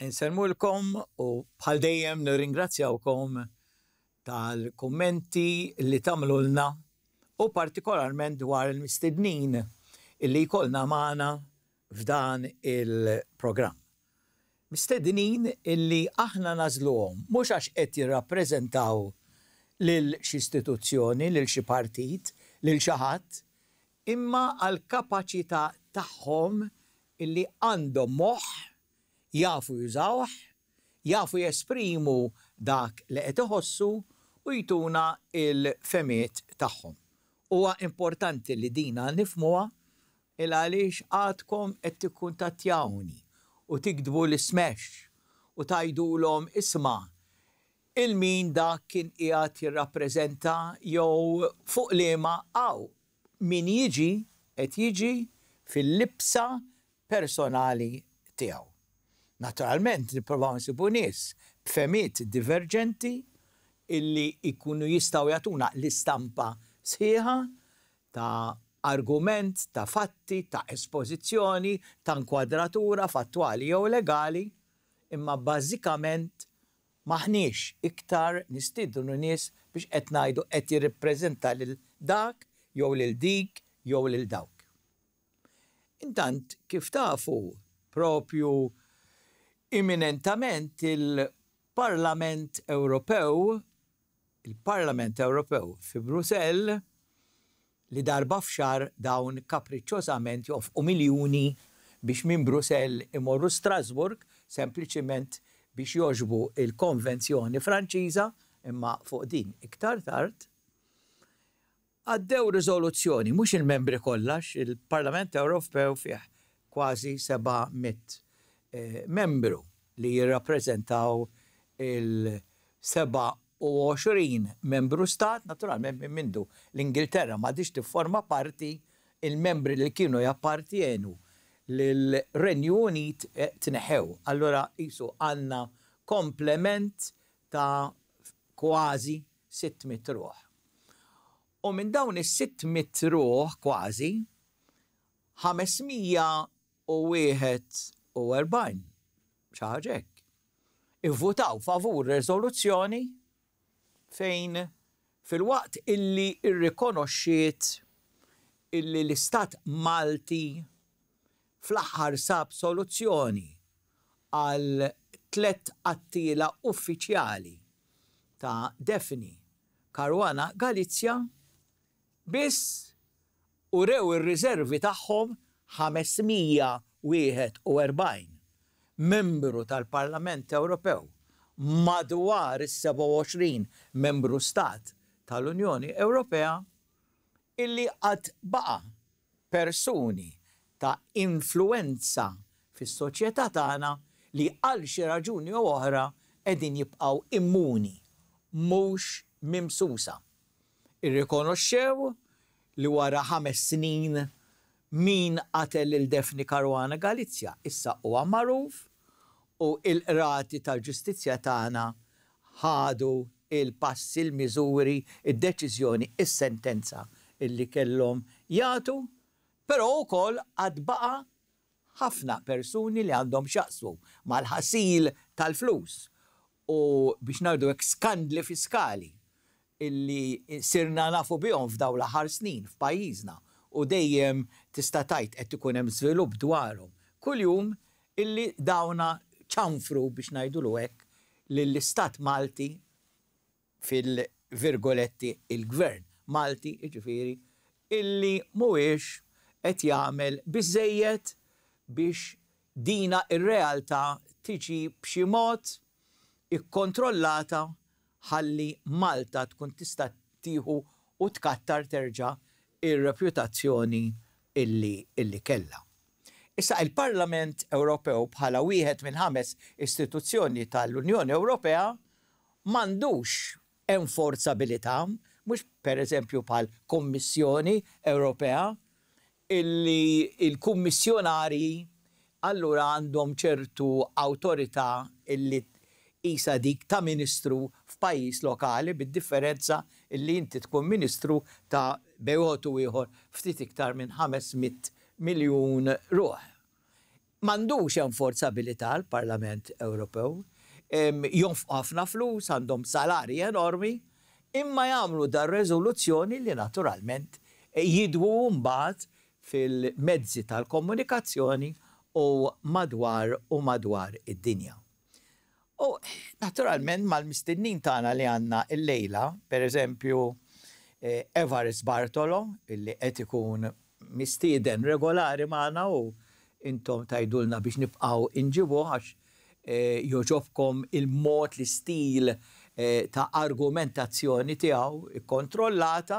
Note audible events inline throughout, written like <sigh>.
Insermulkom u bħal dejjem nirringrazzjawkom tal-kommenti li tamlulna u partikolarment dwar il-mistednin illi jkollna maħna f'dan il-programm. Mistednin illi aħna nażluhom mhux għax qed jirrappreżentaw lil xi istituzzjoni, lil xi partit, lil xi ħadd, imma għal kapaċità tagħhom illi għandhom moħħ jafu jużawh, jafu jesprimu dak li qed iħossu u jtuna il-femiet tagħhom. Huwa importanti li dina nifmuha il għaliex għadkom qed tikkuntattjawni u tikdbu l ismex u tajdulhom isma' il-min dak kien qiegħed jirrappreżenta jew fuq liema għaw min jiġi qed jiġi fil-libsa personali tiegħu. Naturalment, niprofaw nsibu nis femiet divergenti illi ikunu jistaw jatuna l-istampa sħiħa ta' argument, ta' fatti, ta' espożizzjoni, ta' nkwadratura fattuali jew legali, imma bażikament maħniex iktar nistidnu nies biex qed ngħidu qed l lil dak jew lil dik jew lil dawk. Intant kif tafu propju imminentament il-Parlament Ewropew, il-Parlament Ewropew fi Brussel, li darba fxar dawn jof u miljuni biex minn Brussell imorru Strasburg sempliciment biex joġbu il-konvenzjoni Franċiża imma fuq din iktar tard għaddew riżoluzzjoni mhux il-membri kollax il-Parlament Ewropew fih kważi seba' mit Eh, membru li jirrappreżentaw il-27 membru stat, naturalment minn mindu l-Ingilterra ma diċ tifforma parti il-membri li kienu jappartienu l-Renju Unit eh, tneħew. Allora jisu għanna komplement ta' kważi 600 ruħ. U minn dawn is 600 ruħ kważi, 500 u wieħed 40 xaħġek. Ivvutaw favur rezoluzzjoni fejn fil-waqt illi irrikonoxxiet illi l-istat Malti fl-aħħar sab soluzzjoni għal tlet attila uffiċjali ta' Defni, Karwana, Galizja, biss u rew ir-riservi tagħhom 500 41 membru tal-Parlament Ewropew madwar is-27 membru stat tal-Unjoni Ewropea illi qatt baqa persuni ta' influenza fis-soċjetà tagħna li għal xi raġuni u oħra qegħdin jibqgħu immuni mhux mimsusa. Irrikonoxxew li wara ħames snin min qatel il-Defni Karwana Galizja. Issa huwa magħruf u il-qrati tal-ġustizzja tagħna ħadu il-passi, il-miżuri, id-deċiżjoni, il passi il miżuri id deċiżjoni il sentenza il illi kellhom jagħtu, però wkoll kol għadbaqa ħafna persuni li għandhom xaqsu mal-ħasil tal-flus u biex nardu hekk skandli fiskali illi sirna nafu bihom f'daw l snin f'pajjiżna u dejjem tista' tajt qed ikun hemm żvilupp dwarhom kuljum illi dawna ċanfru biex ngħidu hekk lill-Istat Malti fil-virgoletti il-Gvern Malti, jiġifieri, illi mhuwiex qed jagħmel biżejjed biex dina ir-realtà tiġi b'xi mod ikkontrollata ħalli Malta tkun tista' tieħu u tkattar terġa' ir-reputazzjoni illi, illi kella. Issa il-Parlament Ewropew bħala wieħed minn ħames istituzzjoni tal-Unjoni Ewropea mandux enforzabilità, mhux per eżempju bħal Kommissjoni Ewropea, illi il-kummissjonari allura għandhom ċertu autorità illi isa dik ta' ministru f'pajis lokali bid-differenza illi inti tkun ministru ta' bewħotu ieħor ftit iktar minn 500 miljun ruħ. Mandux hemm forzabilità l-Parlament Ewropew, jonf ħafna flus, għandhom salari enormi, imma jagħmlu dar rezoluzzjoni li naturalment jidwu mbagħad fil-mezzi tal-komunikazzjoni u madwar u madwar id-dinja. U naturalment mal-mistinnin tagħna li għandna il-lejla, per eżempju, Eh, Evaris Bartolo, illi qed ikun mistieden regolari magħna u intom tajdulna biex nibqaw inġibu għax eh, joġobkom il-mod l-istil eh, ta' argumentazzjoni tiegħu kontrollata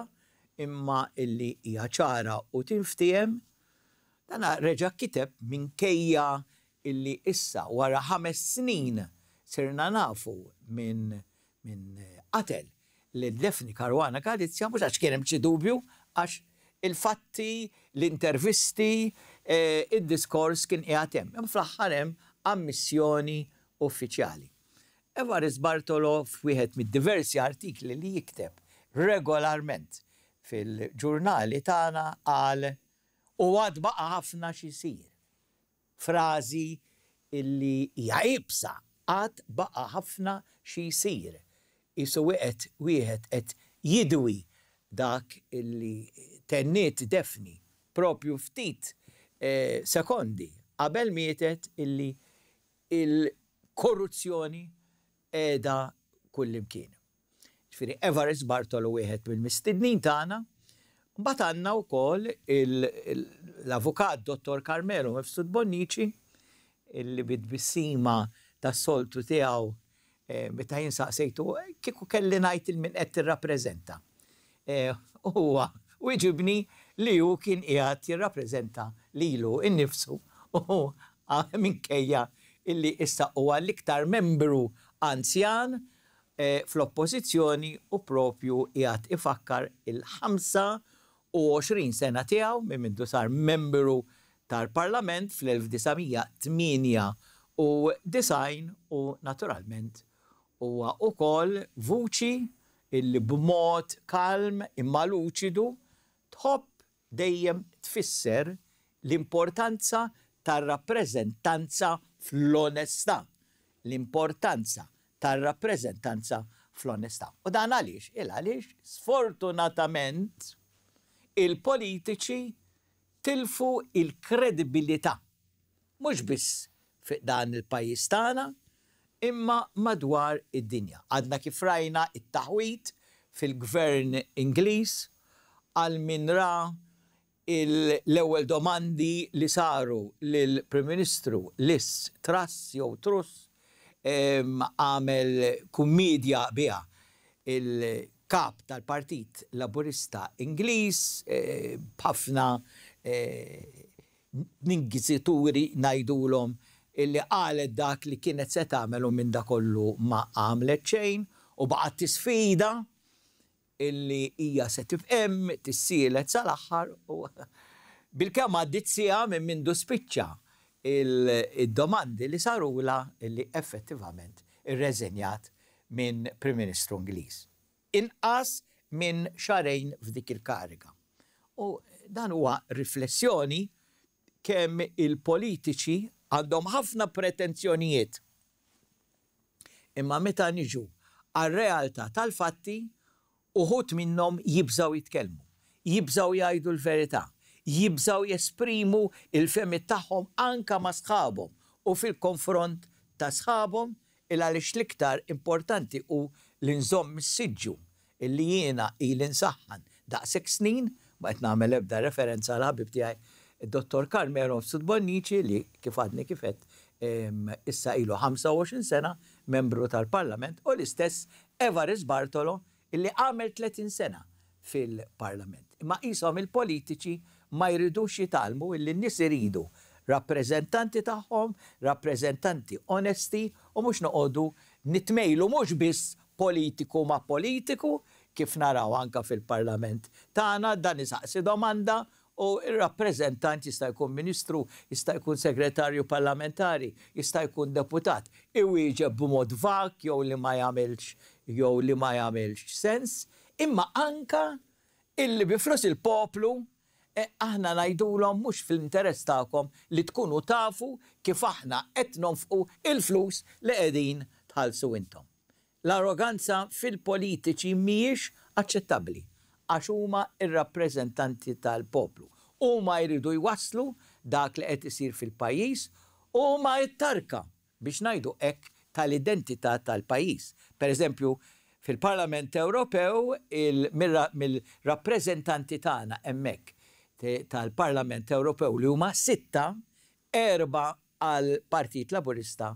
imma illi hija ċara u tinftiem dan reġa' kiteb minkejja illi issa wara ħames snin sirna nafu minn min qatel li Defni Karwana Kalizja mhux għax kien hemm xi dubju għax il-fatti, l-intervisti, eh, id-diskors kien qiegħed hemm. Hemm fl-aħħar hemm ammissjoni uffiċjali. Evaris Bartolo f'wieħed mid-diversi artikli li jikteb regolarment fil-ġurnali tagħna għal u għad baqa ħafna xisir. Frazi illi hija ibsa għad baqa ħafna xisir jisu wieħed wieħed qed jidwi dak illi tenniet defni propju ftit eh, sekondi qabel mietet illi il-korruzzjoni edha kullimkien. Ġifieri Everest Bartolo wieħed mill-mistednin tagħna, mbagħad għandna wkoll l-avukat dottor Carmelo Mefsud Bonnici illi bidbissima tas-soltu tiegħu Eh, meta jinsaqsejtu, kieku kelli ngħid il-min qed tirrappreżenta. Eh, huwa u jġibni li hu kien qiegħed jirrappreżenta lilu innifsu u minkejja illi issa huwa l-iktar membru anzjan eh, fl-oppożizzjoni u propju qiegħed ifakkar il-ħamsa u 20 sena tiegħu minn mindu sar membru tal-Parlament fl 1998 u design u naturalment huwa ukoll vuċi illi b'mod kalm imma luċidu tħobb dejjem tfisser l-importanza tar-rappreżentanza fl-onestà. L-importanza tar-rappreżentanza fl-onestà. U dan għaliex, il għaliex, sfortunatament il-politiċi tilfu il-kredibilità. Mhux biss fi dan il pajistana tagħna, imma madwar id-dinja. Għadna kif rajna it-taħwit fil-gvern Ingliż għal minra l-ewwel domandi li saru lil prim Ministru Liz Truss jew Truss għamel kummedja biha il-kap tal-Partit Laburista Ingliż b'ħafna ningizituri najdulhom illi qalet dak li kienet se tagħmelu minn da kollu ma għamlet xejn u baqgħet tisfida illi hija se tifhem tissielet sal-aħħar u <laughs> bil-kemm għaddit sija minn mindu spiċċa il-domandi li sarula illi effettivament irreżenjat minn Prim Ministru Ingliż. Inqas minn xarejn f'dik il-kariga. U dan huwa riflessjoni kemm il-politiċi għandhom ħafna pretenzjonijiet. Imma meta niġu għal-realtà tal-fatti, uħut minnom jibżaw jitkellmu, jibżaw jgħidu l-verità, jibżaw jesprimu il-femi tagħhom anka ma sħabhom u fil-konfront ta' sħabhom il għaliex l-iktar importanti u l-inżomm s sidġu il-li jiena il-insaħħan da' sek snin, ma' jtnamel ebda referenza l-ħabib tijaj il-dottor Karmerov Sudbonnici li kif għadni kifet issa ilu 25 sena membru tal-Parlament u l-istess Evaris Bartolo illi għamel 30 sena fil-Parlament. Ma jisom il-politiċi ma jridux jitalmu illi n-nis iridu rappresentanti taħħom, rappresentanti onesti u mux noqodu nitmejlu mux biss politiku ma politiku kif naraw anka fil-parlament tana dan isaqsi domanda u il-rappresentant jista' jkun ministru, jista' jkun segretarju parlamentari, jista' jkun deputat. Iwieġeb b'mod vak jew li ma jagħmilx jew li ma jagħmilx sens, imma anka illi biflus il-poplu e aħna najdulhom mhux fl-interess tagħkom li tkunu tafu kif aħna qed nonfqu il-flus li qegħdin tħallsu intom. L-arroganza fil-politiċi mhijiex aċċettabbli għax huma ir-rappreżentanti tal-poplu. Huma jridu jwaslu dak li qed isir fil-pajjiż u ma jittarka biex ngħidu hekk tal-identità tal-pajjiż. Per eżempju, fil-Parlament Ewropew mill-rappreżentanti tagħna hemmhekk tal-Parlament Ewropew li huma sitta erba għal Partit Laburista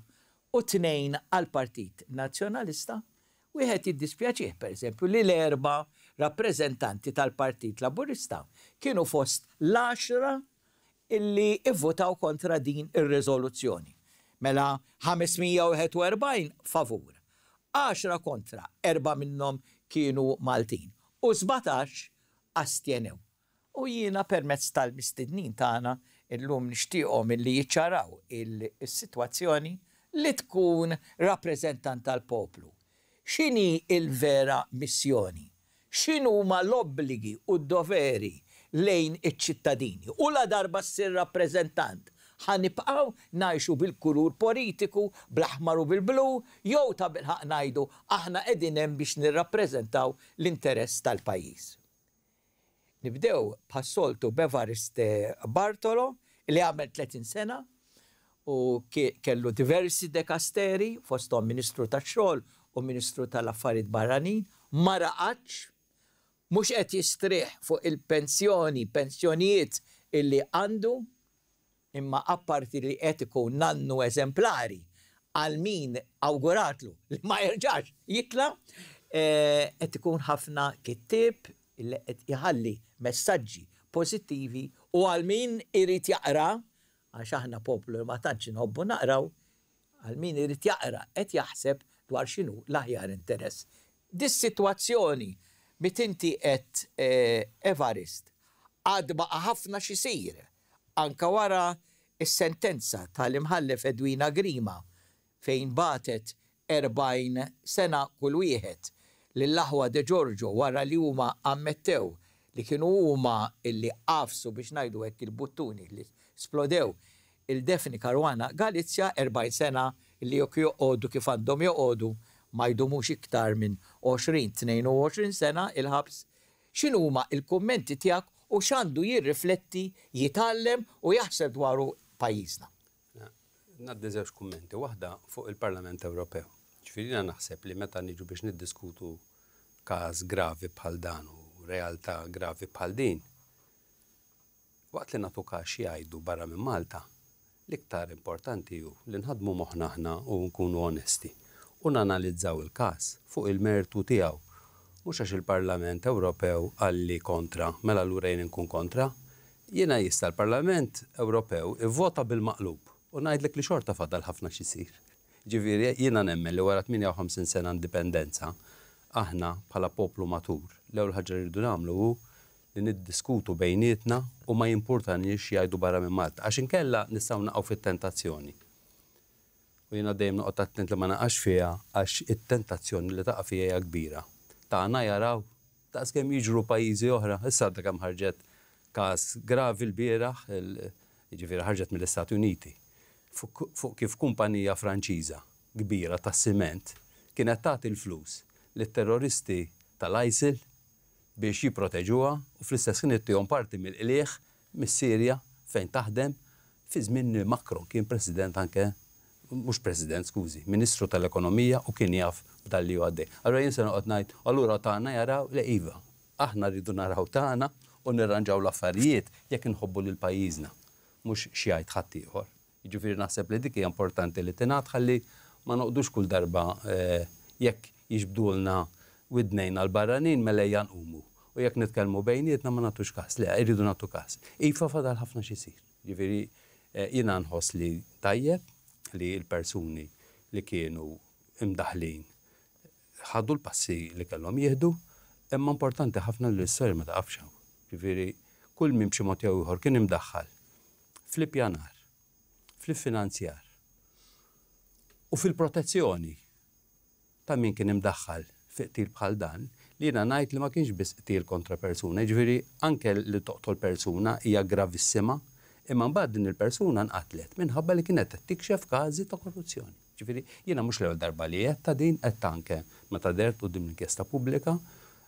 u tnejn għal Partit Nazzjonalista, wieħed jiddispjaċih per eżempju li l-erba' rappresentanti tal-Partit Laburista kienu fost l-10 illi ivvotaw kontra din ir-riżoluzzjoni. Mela 541 favur, 10 kontra, 4 minnhom kienu Maltin u 17 astjenew. U jiena permezz tal-mistednin tagħna illum nixtieqhom illi jiċċaraw il-sitwazzjoni li tkun rappreżentant tal-poplu. X'inhi il-vera missjoni? xinu ma l-obbligi u d-doveri lejn iċ-ċittadini. U la darba s-sir rappresentant ħanibqaw najxu bil-kurur politiku, bl-aħmar u bil-blu, jew ta' bilħaq najdu aħna edinem biex nirrappreżentaw l-interess tal-pajjiż. Nibdew passoltu Bevariste eh, Bartolo li għamel 30 sena u kellu diversi dekasteri fostom Ministru tax-xogħol u Ministru tal-Affarijiet Barranin, ma raqatx mux qed jistriħ fuq il-pensjoni, pensjonijiet illi għandu, imma apparti li qed ikun nannu eżemplari għal min awguratlu li ma jerġax jitla, eh, qed ikun ħafna kittib illi qed jħalli messaġġi pozittivi u għal min irid jaqra, għax aħna poplu ma tantx inħobbu naqraw, għal min irid jaqra qed jaħseb dwar xinu l-aħjar interess. Dis-sitwazzjoni mit inti eh, Evarist għad baqa ħafna xisir anka wara is-sentenza tal-imħallef Edwina Grima fejn batet 40 sena kull wieħed lill-aħwa de Giorgio wara li huma ammettew li kienu huma illi qafsu biex ngħidu hekk il-buttuni li splodew il-defni karwana Galizja 40 sena li jok joqodu kif għandhom joqodu ma jdumux iktar minn 20-22 sena il-ħabs, xinu huma il-kommenti tijak u xandu jirrifletti, jitallem u jaħseb dwaru pajizna. Naddi zewġ kummenti, waħda fuq il-Parlament Ewropew. Ġifirina naħseb li meta niġu biex niddiskutu każ gravi bħal dan u realtà gravi bħal din, waqt li natu kax jgħidu barra minn Malta, l-iktar importanti ju li nħadmu moħna ħna u nkunu onesti u nanalizzaw il-kas fuq il-mertu tiegħu. Mhux għax il-Parlament Ewropew għalli kontra, mela l-urejn nkun kontra, jiena jista l-Parlament Ewropew i-vota bil-maqlub u ngħidlek li xorta fadal ħafna xisir. Ġifieri jiena nemmen li wara 58 sena indipendenza aħna bħala poplu matur l-ewwel ħaġa rridu nagħmlu hu li niddiskutu bejnietna u ma jimportan jiex jgħidu barra minn Malta għax inkella nistgħu naqgħu fit-tentazzjoni U jena dejjem noqgħod attent li ma naqax fiha għax it-tentazzjoni li taqa' fiha hija kbira. Tagħna jaraw daqs kemm jiġru pajjiżi oħra, issa għadda kemm ħarġet każ gravi l-bieraħ, jiġifieri ħarġet mill-Istati Uniti fuq kif kumpanija franċiża kbira ta' siment kienet tagħti l-flus lit terroristi tal-ISIL biex jipproteġuha u fl-istess kien ittihom parti mill-qlieħ mis-Sirja fejn taħdem fi żmien Macron kien president anke mux president, skuzi, ministru tal-ekonomija u kien jaf tal-li għaddej. Għarra jinsen għot najt, għallura taħna jaraw le Iva, aħna rridu naraw taħna u nirranġaw l-affarijiet jekk nħobbu l pajizna mux xijajt ħattijħor. Ġifiri naħseb li dik importanti li t tinat ħalli ma noqdux kull darba eh, jekk jiġbdulna widnejn għal-barranin me mela umu. U jekk nitkellmu bejnietna ma natux kas, le, irridu natu kas. Ifa fadal ħafna xisir. Ġifiri eh, jina nħos li tajjeb, li il-persuni li kienu imdaħlin ħaddu l-passi li kellhom jieħdu, imma importanti ħafna li s istorja ma taqafx. Ġifieri kull minn b'xi mod jew ieħor kien imdaħħal fl-ippjanar, fl-finanzjar u fil-protezzjoni ta' min kien imdaħħal fiqtil bħal dan li jena najt li ma kienx biss qtil kontra persuna, ġviri anke li toqtol persuna hija gravissima Imma mbagħad din il-persuna nqatlet minħabba li kienet qed tikxef każi ta' korruzzjoni. Ġifieri jiena mhux l-ewwel darba li qed ta' din qed anke meta dert qudiem l-inkjesta pubblika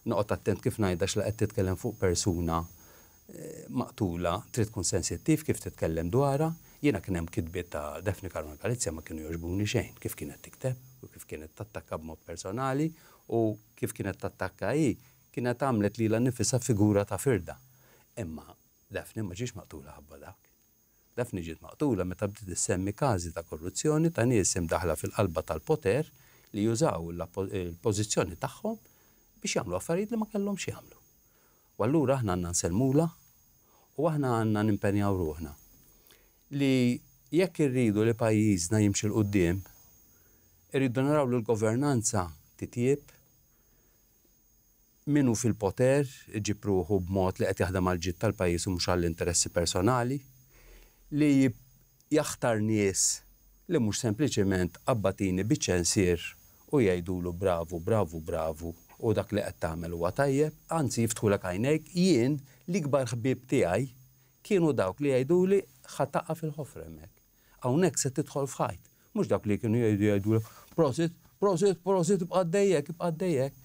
noqgħod attent kif ngħidax li qed titkellem fuq persuna eh, maqtula trid tkun sensittiv kif titkellem dwarha, jiena kien hemm kitbiet ta' Defni Karma Galizja ma kienu jogħġbuni xejn kif kienet tikteb u kif kienet tattakka b'mod personali u kif kienet tattakka hi kienet għamlet li l-nifisa figura ta' firda. Imma Defni ma ġiex maqtula ħabba dak. Dafni ġiet maqtula meta bdiet issemmi każi ta' korruzzjoni ta' nisem daħla fil-qalba tal-poter li jużaw il-pożizzjoni tagħhom biex jagħmlu affarijiet li ma kellhomx jagħmlu. U allura aħna għandna nselmula u aħna għandna nimpenjaw ruħna li jekk irridu li pajjiżna jimxil qudiem irridu naraw li l-governanza titjib minnu fil-poter ġipruħu b'mod li qed jaħdem għal ġid tal-pajjiż u mhux għall-interessi personali li jaħtar nies li mhux sempliċement abbatini biċensier u jgħidulu bravu, bravu, bravu u dak li qed tagħmel huwa tajjeb, anzi jiftħulek għajnejk jien l-ikbar ħbieb tiegħi kienu dawk li jgħiduli ħataqa fil ħofremek hemmhekk. Hawnhekk se tidħol f'ħajt, mhux dawk li kienu jgħidu jgħidulu prosit, prosit, prosit bqaddejjek, bqaddejjek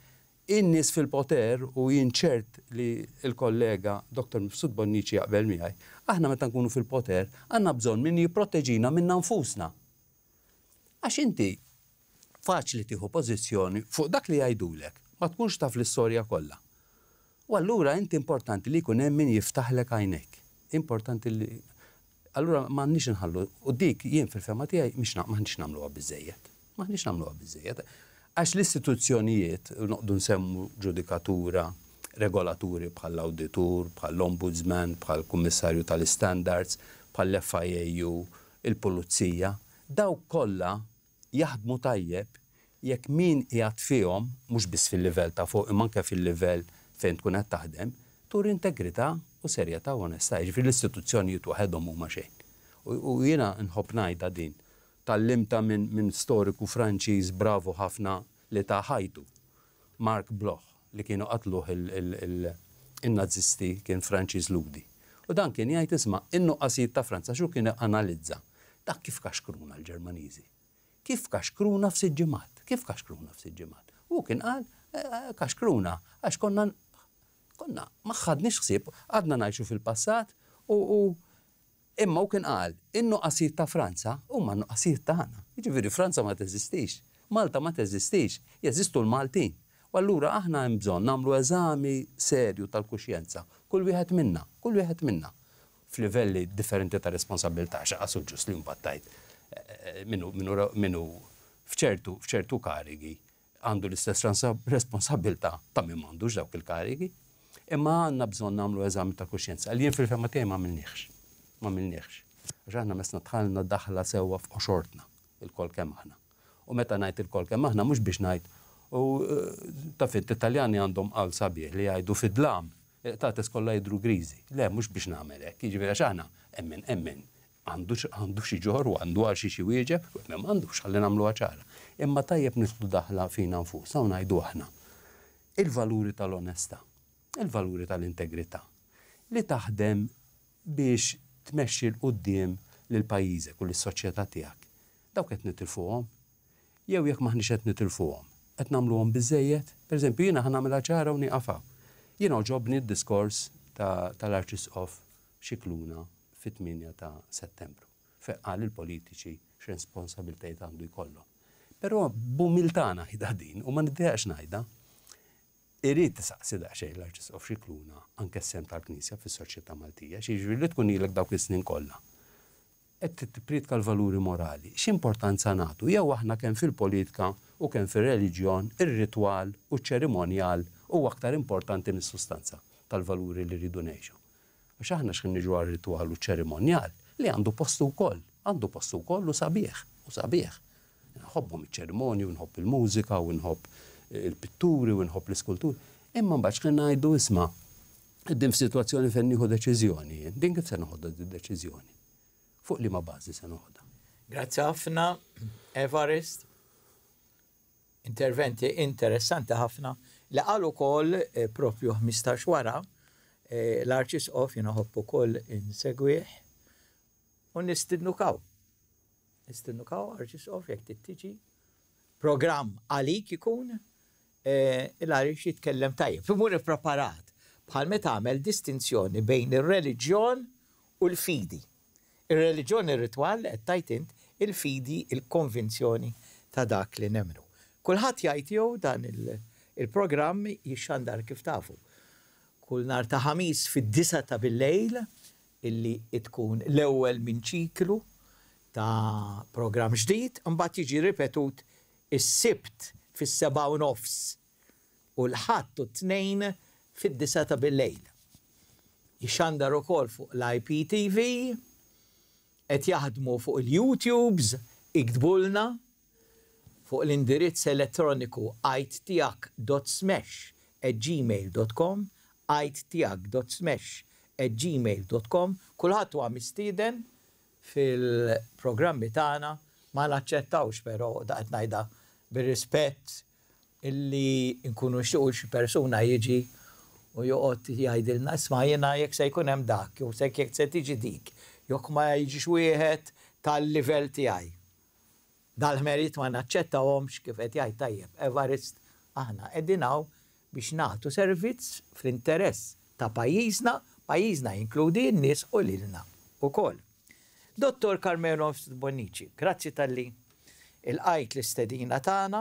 innis fil-poter u jinċert li il-kollega Dr. Mifsud Bonnici jaqbel miħaj, aħna meta nkunu fil-poter, għanna bżon minn jiproteġina minna nfusna. Għax inti faċli tiħu pozizjoni fuq dak li għajdulek, ma tkunx taf l-istorja kollha. U allura inti importanti li kun hemm min jiftaħlek għajnek. Importanti li Allura ma nix nħallu, u dik jien fil-fema tiegħi mhix naqma nix nagħmluha biżejjed. Ma nix nagħmluha biżejjed. Għax l-istituzzjonijiet, noqdu nsemmu ġudikatura, regolaturi bħall-auditur, l ombudsman bħall-kummissarju tal-standards, bħall-FIAU, il-pulizija, daw kollha jaħdmu tajjeb jekk min jgħat fihom, mhux biss fil-livell ta' fuq, imma anke fil-livell fejn tkun qed taħdem, tur integrità u serjetà u onestà, ġifier l-istituzzjonijiet waħedhom huma xejn. U jiena nħobb ngħidha din tal-limta minn min storiku Franċiż Bravo ħafna li ta' ħajtu, Mark Bloch, li kienu qatluh il-nazisti kien Franċiż ludi. U dan kien jgħid isma' in-nuqqasijiet ta' Franza xu kien analizza. Dak kif kaxkruna l-Ġermaniżi. Kif kaxkruna f'sitt ġimgħat, kif kaxkruna f'sitt ġimgħat. U kien qal eh, kaxkruna għax konna konna ma ħadniex ħsieb, għadna ngħixu fil-passat u Imma u kien qal, in qasir ta' Franza huma nuqqasijiet tagħna. Jiġifieri Franza ma teżistix, Malta ma teżistix, jazistu l-Maltin. U allura aħna hemm bżonn nagħmlu eżami serju tal-kuxjenza. Kull wieħed minna, kull wieħed minna. F'livelli differenti ta' responsabilità xaqasu ġus li mbattajt eh, eh, minnu fċertu fċertu karigi għandu l-istess responsabilità ta' minn m'għandux dawk il-karigi. Imma għandna bżonn nagħmlu eżami ta' kuxjenza. Għal jien fil-fema tiegħi ma' minnix ma minniħx. Ġaħna mesna tħalna daħla sewa f'qoxortna, il-kol kem aħna. U meta najt il-kol kem aħna, mux biex najt. U eh, ta' fit italjani għandhom għal sabieħ li għajdu fidlam. dlam eh, ta' teskolla jidru grizi. Le, mux biex namel, kħiġvera jiġifieri ġaħna, emmen, emmen, għandu xieġor u għandu għal xieġi xi u emmen għandu għalli namlu għaċara. Imma tajjeb nislu daħla fina nfu, u najdu aħna. Il-valuri tal-onesta, il-valuri tal integrita li taħdem biex tmexxi l-qoddim lil pajjiżek u lis-soċjetà tiegħek. Dawk qed nitilfuhom. Jew jekk maħniex qed nitilfuhom. Qed nagħmluhom biżejjed, pereżempju jiena ħanamilha ċara u nieqafa. Jiena ġobni d-diskors tal-Arċisqof xikluna fit-8 ta' Settembru. Feqqal il-politiċi x'responsabiltajiet għandu jkollhom. Però bumiltana ħidha din u ma niddeqx ngħidha irrid tisaqsi daqsxejn l-Arċisqof xi anke sem tal-Knisja fis-soċjetà Maltija, xi li tkun ilek dawk is-snin kollha. t tippritka kal valuri morali, x'importanza nagħtu jew aħna kemm fil-politika u kemm fir-reliġjon, ir-ritwal u ċerimonjal u aktar importanti mis-sustanza tal-valuri li rridu ngħixu. Għax aħna x'kien niġu għar-ritwal u ċerimonjal li għandu postu wkoll, għandu postu wkoll u sabieħ, u sabieħ. Nħobbhom iċ-ċerimonju, nħobb il-mużika u nħobb il-pitturi u nħobb l-iskultur. Imma mbaċ kien ngħidu isma' din f'sitwazzjoni fejn nieħu deċiżjoni, din kif se noħodha d-deċiżjoni. Fuq li ma bażi se noħodha. Grazzi ħafna, Evarist. Interventi interessanti ħafna li qal ukoll eh, propju 15 wara l arċis un jinaħobb kaw. insegwih kaw arċis Nistidnukaw jek t-tiġi program għalik ikun Eh, il-għarix jitkellem tajjeb. Fimur preparat bħal meta għamel distinzjoni bejn il-reliġjon u l-fidi. Il-reliġjon ir-ritwal qed tajtint il-fidi il-konvinzjoni ta' dak li nemru. Kulħadd jgħid jew dan il-programm jixxandar kif tafu. Kull nar ta' ħamis fid-disa ta' bil-lejl illi tkun l-ewwel minn ċiklu ta' programm ġdid, mbagħad jiġi ripetut is-sibt fis-seba' u nofs u l-ħadd u t-tnejn fid disata bil-lejl. Ixandar ukoll fuq l-IPTV, qed jaħdmu fuq il-YouTubes, iktbulna fuq l-indirizz elettroniku għajttijak.smash at gmail.com għajttijak.smash gmail.com kullħat huwa mistieden fil-programmi tagħna ma naċċettawx però daqt ngħidha bir-rispett illi nkunu xuq xi persuna jiġi u joqgħod jgħajdilna isma' jiena jekk se jkun hemm dak, jew se jekk se tiġi dik, jok ma jieġi wieħed tal-livell tiegħi. Dal-merit ma naċċettawhomx kif qed jgħid tajjeb. Evarist aħna eddinaw biex nagħtu servizz fl-interess ta' pajjiżna, pajjiżna jinkludi n-nies u lilna kol. Dottor Carmelo Bonici, grazzi tal-li il-qajt l-istedina tagħna,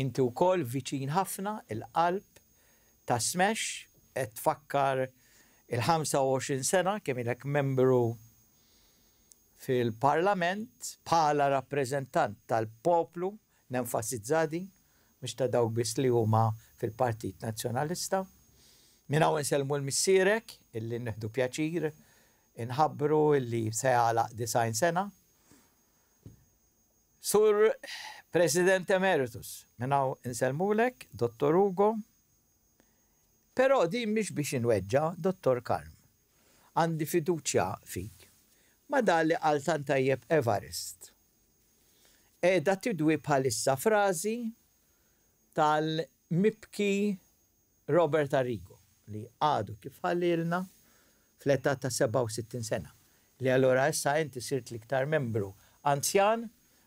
inti wkoll viċin ħafna il-qalb ta' smesh qed fakkar il-25 sena kemm ilek membru fil-parlament bħala rappreżentant tal-poplu nenfasizzadi mhux ta' dawk biss li huma fil-Partit Nazzjonalista. Min hawn nselmu l-missierek illi neħdu pjaċir inħabbru illi se għalaq design sena Sur President Emeritus, minnaw inselmulek, Dottor Ugo, pero di mish biex inweġġa Dottor Karm. Għandi fiduċja fik. Ma dalli għal tantajjeb E da tidwi bħalissa frazi tal-mibki Robert Arrigo li għadu kif ħallilna fl-età ta' 67 sena. Li għallura issa inti sirt iktar membru anzjan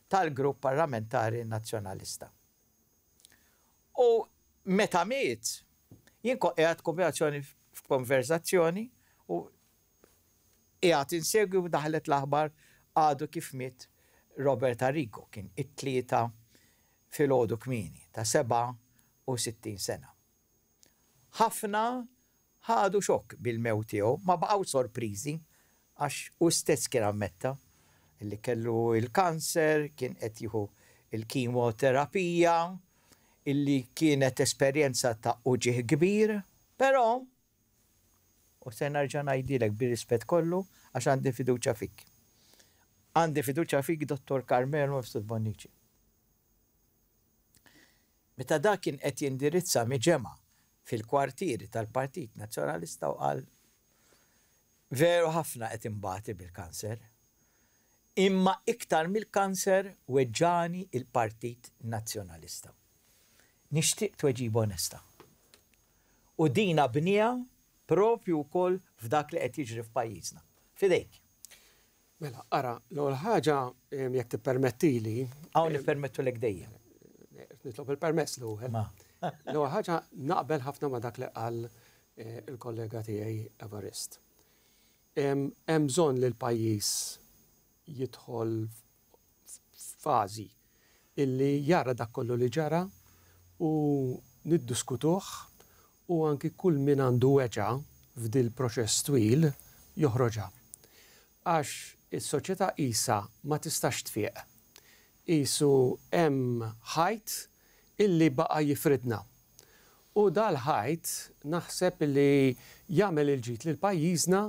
tal-grupp parlamentari nazjonalista. U meta miet, jien qiegħed kombinazzjoni f'konverzazzjoni u qiegħed insegwi u daħlet l-aħbar għadu kif miet Robert Arrigo kien it-tlieta fil-ħodu kmini ta' 67 sena. Ħafna ħadu xok bil-mew tiegħu, ma baqgħu sorpriżi għax u stess kien ammetta Illi kellu il-kanser, kien qed jieħu il-kimoterapija, illi kienet esperjenza ta' uġih kbir, però u se narġa' ngħidilek bir-rispett kollu għax għandi fiduċa fik. Għandi fiduċa fik dottor Carmelo Fsud Bonici. Meta da kien qed jindirizza miġema fil-kwartieri tal-Partit Nazzjonalista u għal veru ħafna qed imbagħti bil-kanser imma iktar mill-kanser weġġani il-Partit Nazzjonalista. Nixtieq tweġib onesta. U dina bnija propju wkoll f'dak li qed jiġri f'pajjiżna. Fidejk. Mela, ara, l-ewwel ħaġa jekk tippermettili. Hawn nippermettu l dejjem. Nitlob il-permess l <laughs> L-ewwel ħaġa naqbel ħafna ma dak li qal eh, il-kollega tiegħi Evarist. Hemm bżonn lil pajjiż jidħol fazi illi jara dak kollu li ġara u niddiskutuh u anki kull min għandu weġa f'dil proċess twil joħroġa. Għax is-soċjetà isa ma tistax tfieq. Isu hemm ħajt illi baqa jifridna. U dal-ħajt naħseb li jagħmel il-ġit l pajjiżna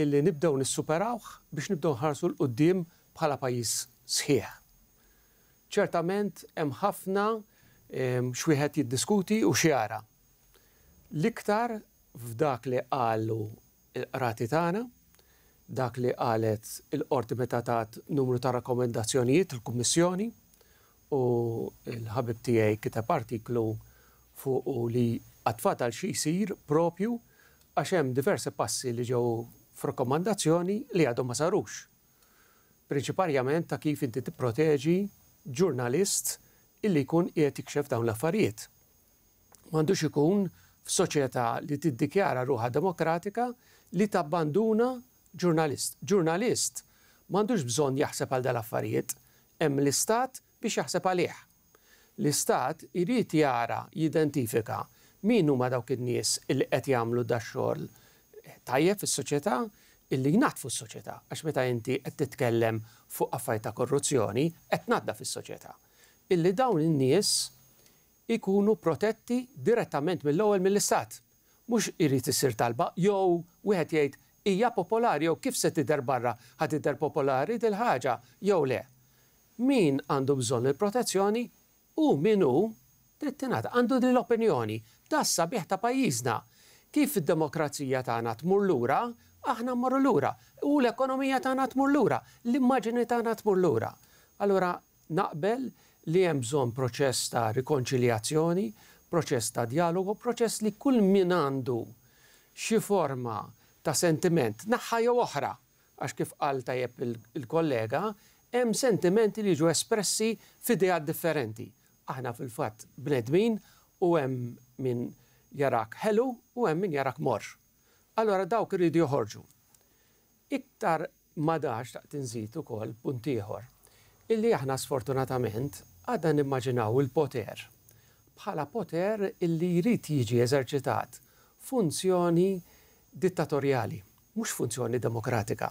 illi nibdew nissuperaw biex nibdew nħarsu l-qoddim bħala pajis sħiħ. ċertament hemm ħafna xwieħed jiddiskuti u xjara. L-iktar f'dak li qalu l qrati tagħna, dak li qalet il-qorti meta tat numru ta' rakkomendazzjonijiet il-Kummissjoni u l-ħabib tiegħi kiteb artiklu fuq li għatfat għal xi jsir propju għax hemm diversi passi li ġew f'rakkomandazzjoni li għadhom ma sarux. Prinċiparjament ta' kif inti tipproteġi ġurnalist illi jkun qiegħed jikxef dawn l-affarijiet. M'għandux ikun f'soċjetà li tiddikjara ruħa demokratika li tabbanduna ġurnalist. Ġurnalist m'għandux bżonn jaħseb għal dal-affarijiet, hemm l-istat biex jaħseb għalih. L-istat irid jara jidentifika min huma dawk in-nies illi qed jagħmlu da xogħol tajjeb fis-soċjetà illi jnatfu s-soċjetà għax meta inti qed titkellem fuq affarijiet ta' korruzzjoni qed ngħadda fis-soċjetà. Illi dawn in-nies ikunu protetti direttament mill-ewwel mill-istat. Mhux irid isir talba jew wieħed jgħid hija popolari jew kif se tidher barra ħad tidher popolari dil ħaġa jew le. Min għandu bżonn il-protezzjoni u min hu trid tingħata għandu din l-opinjoni tassa biħta ta' pajjiżna kif id-demokrazija tagħna tmur lura, aħna mmorru lura. U l-ekonomija tagħna tmur lura, l immaġni tagħna tmur lura. Allura naqbel li hemm bżonn proċess ta' rikonċiljazzjoni, proċess ta' dialogu, proċess li kull min għandu xi forma ta' sentiment naħħa jew oħra għax kif qal tajjeb il-kollega, hemm sentimenti li ġu espressi f'idejat differenti. Aħna fil-fatt bnedmin u hemm minn jarak ħelu u hemm min jarak morx. Allora dawk iridu joħorġu. Iktar madax taqt tinżid ukoll punt ieħor illi aħna sfortunatament għadda nimmaġinaw il-poter. Bħala poter illi jrid jiġi eżerċitat funzjoni dittatorjali, mhux funzjoni demokratika.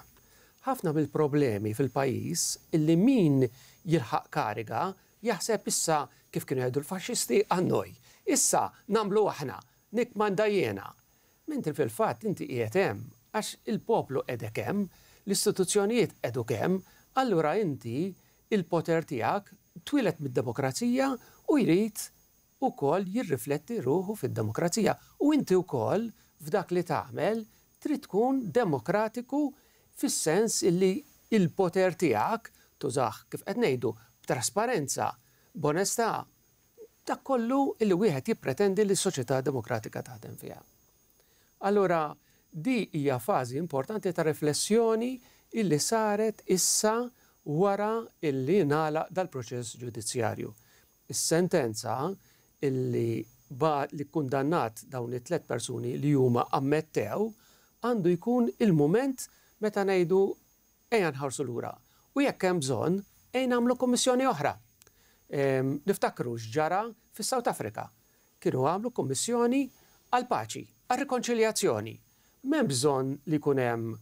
Ħafna mill-problemi fil-pajis illi min jilħaq kariga jaħseb issa kif kienu jgħidu l-faxxisti għannoj. Issa namlu aħna nikmanda jena. Mentri fil-fatt inti qiegħed hemm għax il-poplu edekem, hemm, l-istituzzjonijiet edukem, hemm, allura inti il-poter tiegħek twilet mid-demokrazija u jrid ukoll jirrifletti ruħu fid-demokrazija. U inti kol f'dak li tagħmel trid tkun demokratiku fis-sens illi il-poter tiegħek tużaħ kif qed ngħidu b'trasparenza, b'onestà, dak kollu li wieħed jippretendi li s-soċjetà demokratika taħdem fiha. Allura di hija fażi importanti ta' riflessjoni illi saret issa wara illi nala dal-proċess ġudizzjarju. Is-sentenza illi ba li kundannat dawn it-tlet persuni li huma ammettew għandu jkun il-moment meta ngħidu ejja nħarsu lura. U jekk hemm bżonn ejn nagħmlu kommissjoni oħra niftakru x'ġara fis south Afrika. Kienu għamlu kommissjoni għal paċi, għal rikonċiljazzjoni. M'hemm bżonn li jkun hemm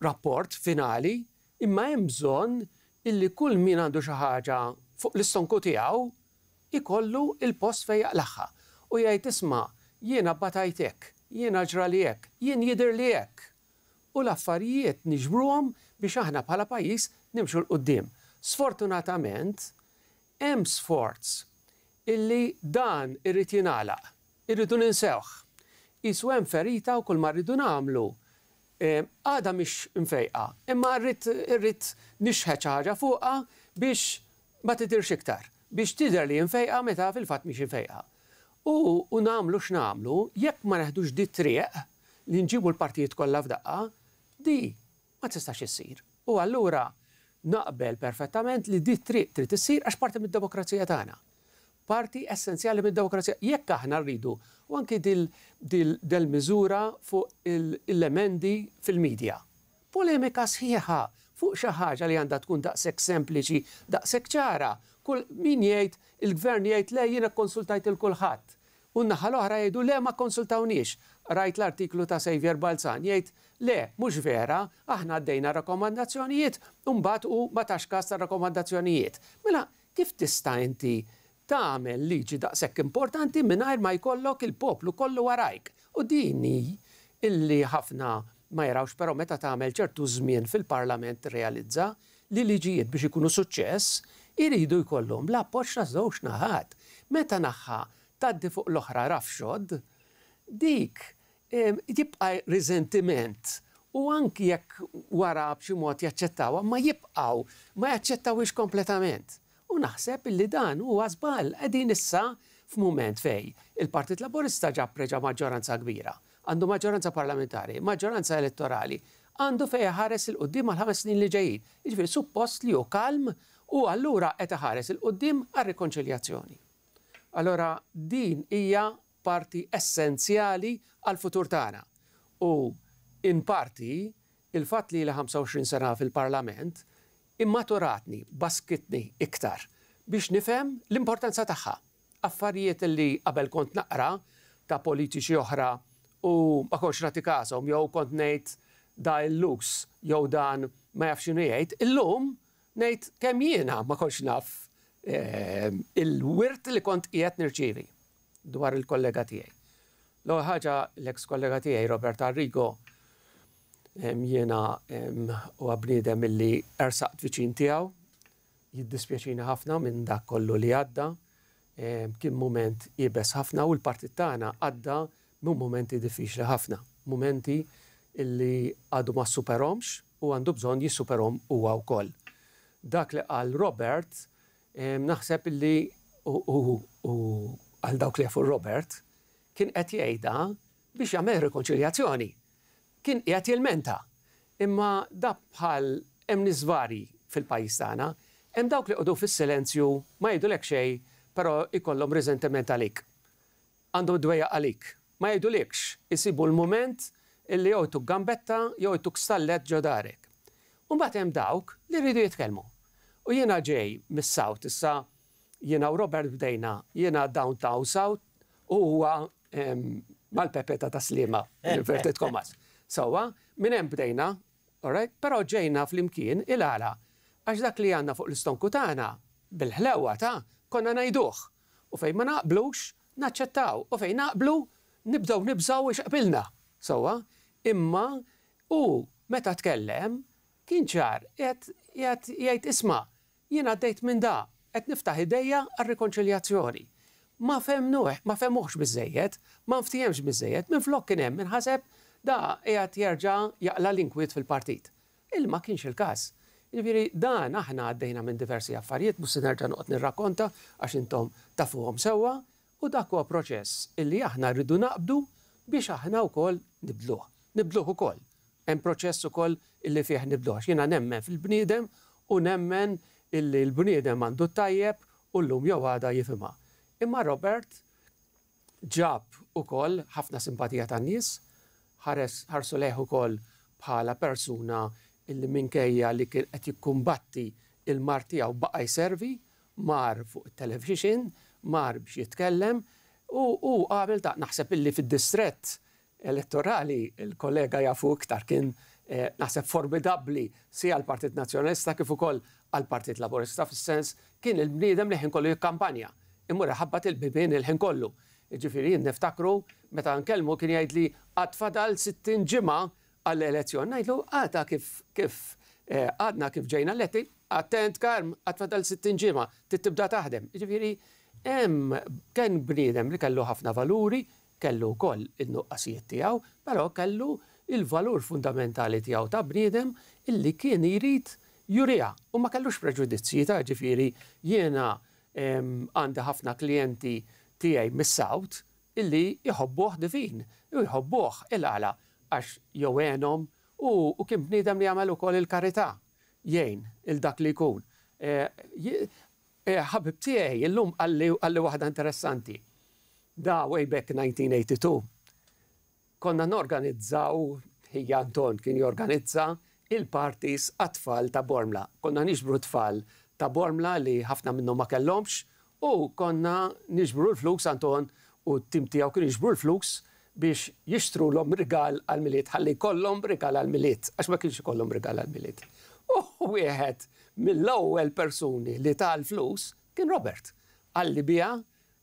rapport finali, imma hemm bżonn illi kull min għandu xi ħaġa fuq l-istonku tiegħu ikollu il-post fej jaqlaħħa u jgħid isma' jiena batajtek, jiena ġralijek, jien jidher li hekk: U l-affarijiet niġbruhom biex aħna bħala pajjiż nimxu l-qoddim. Sfortunatament, hemm sforz illi dan irrid jingħalaq, irridu ninsewħ. Isu hemm ferita u kull ma rridu nagħmlu eh, għada mhix mfejqa, imma rrid irrid nixħeċ ħaġa fuqha biex ma tidirx iktar, biex tidher li jinfejqa meta fil-fatt mhix mfejqa. U nagħmlu x'nagħmlu, jekk ma neħdux di triq li nġibu l-partijiet kollha f'daqqa, di ma tistax issir. U allura naqbel perfettament li di triq trid issir għax parti mid-demokrazija tagħna. Parti essenzjali mid-demokrazija jekk aħna rridu u anki dil-miżura fuq il lemendi fil-medja. Polemika sħiħa fuq xi ħaġa li għandha tkun daqshekk sempliċi, daqshekk ċara. Kull min jgħid il-gvern jgħid le jiena konsultajt il kulħadd. U naħa l-oħra jgħidu le ma konsultawniex rajt l-artiklu ta' Xavier Balzan jgħid le, mhux vera, aħna għaddejna rakkomandazzjonijiet mbagħad u ma tax każ ta' rakkomandazzjonijiet. Mela kif tista' inti tagħmel liġi daqshekk importanti mingħajr ma jkollok il-poplu kollu warajk. U dini illi ħafna ma jarawx però meta tagħmel ċertu żmien fil-Parlament realizza li liġijiet biex ikunu suċċess iridu jkollhom la appoġġ ta' naħat. Meta naħħa taddi fuq l-oħra rafxod, dik jibqa' rizentiment U anki jekk wara b'xi mod jaċċettaw, ma jibqaw, ma ix kompletament. U naħseb illi dan huwa żball qegħdin issa f'mument fej il-Partit Laburista ġabreġa' preġa maġġoranza kbira, għandu maġġoranza parlamentari, maġġoranza elettorali, għandu fej ħares il-qoddim għal ħames snin li ġejjin. Jiġifieri suppost li hu kalm u allura qed ħares il-qoddim għal rikonċiljazzjoni. Allora din hija parti essenzjali għal futur tagħna. U in parti il-fatt li l-25 sena fil-Parlament immaturatni, baskitni iktar biex nifhem l-importanza tagħha. Affarijiet li qabel kont naqra ta' politiċi oħra u ma konx nagħti kasom jew kont ngħid da il-lux jew dan ma jafx xinu jgħid, illum ngħid kemm jiena ma konx naf eh, il-wirt li kont qiegħed nirċievi dwar il-kollega tiegħi. l ħaġa l-eks kollega tiegħi Robert Arrigo jiena u bniedem illi ersaqt viċin tiegħu, jiddispjaċina ħafna minn dak kollu li għadda, kim moment jibes ħafna u l-partit tagħna għadda minn momenti diffiċli ħafna, momenti illi għadu ma superomx u għandu bżon jissuperom huwa wkoll. Dak li għal Robert naħseb illi u għal dawk li għafu Robert, kien qed jgħidha biex jagħmel rekonċiljazzjoni. Kien qiegħed jilmenta. Imma da bħal hemm niżvari fil pajis tagħna, hemm dawk li qogħdu fis-silenzju ma jgħidulek xejn, però ikollhom riżentiment għalik. Għandhom dweja għalik. Ma jgħidulekx, isibu l-moment illi jew gambetta jew stallet ġodarek. bat hemm dawk li rridu jitkellmu. U jiena ġej mis-sawt issa Jena u Robert bdejna, jena downtown south u huwa mal-pepeta ta' slima, <laughs> eh, inverted eh, commas. Eh. Sawa, minn hemm bdejna, right, però ġejna fl-imkien il-għala, għax dak li għanna fuq l-istonku tagħna bil-ħlewa ta' konna najduh. U fejn ma naqblux, naċċettaw. U fejn naqblu, nibdew nibżaw ixqbilna. Sawa, imma u meta tkellem, kien ċar, jgħid isma' jiena għaddejt minn da' et niftaħ ideja għar-rikonċiljazzjoni. Ma femnuħ, ma femmuħx bizzejiet, ma mftijemx bizzejiet, minn flok kien hemm ħaseb, da qiegħed jerġa' jaqla l-inkwiet fil-partit. Il-ma kienx il-każ. viri jiġifieri dan aħna għaddejna minn diversi affarijiet, mhux se nerġa' noqgħod nirrakkonta għax intom tafuhom sewwa, u dak huwa proċess illi aħna rridu naqbdu biex aħna wkoll nibdluh. Nibdluh ukoll. Hemm proċess ukoll illi fieħ nibdluh. Jiena nemmen fil-bniedem u nemmen illi l-bniedem għandu tajjeb u l-lum jew għada jifima. Imma Robert ġab u koll ħafna simpatija tan nies ħarsu leħu koll bħala persuna illi minkejja li kien qed jikkumbatti il marti tiegħu baqaj servi mar fuq television, mar biex jitkellem, u għabil ta' naħseb illi fid distret elettorali il-kollega jafu iktar kien Eh, naħseb formidabli si għal-Partit Nazjonalista kif ukoll għal-Partit Laborista fis-sens kien il-bniedem li ħin kollu jikkampanja. Immur ħabbat il-bibin il-ħin kollu. Ġifieri niftakru meta nkellmu kien jgħid li għad fadal 60 ġimgħa għall-elezzjon. Najdlu, għadha kif kif eh, għadna kif ġejna letti, attent karm, għad fadal 60 ġimgħa, tittibda taħdem. Ġifieri hemm kien bniedem li kellu ħafna valuri, kellu wkoll in-nuqqasijiet tiegħu, però kellu il-valur fundamentali tiegħu ta' bniedem illi kien jrid jurija u ma kellux preġudizzji ta' ġifieri jiena għandi ħafna klijenti tiegħi mis-sawt illi jħobbuh divin u jħobbuh il-għala għax jowenom u kien bniedem li jagħmel ukoll il-karità jgħin il-dak li jkun. E, e, ħabib tiegħi illum għalli waħda interessanti. Da way back 1982 konna norganizzaw hija Anton kien jorganizza il-partis għat-tfal ta' Bormla. Konna nixbru tfal ta' Bormla li ħafna minnhom ma kellhomx u konna nixbru l-flux Anton u t-tim kien nixbru l-flux biex jixtru l-om rigal għal-miliet, ħalli kollom rigal għal-miliet, għax ma kienx kollom rigal għal-miliet. U wieħed mill-ewwel persuni li tal flus kien Robert. Għalli bija,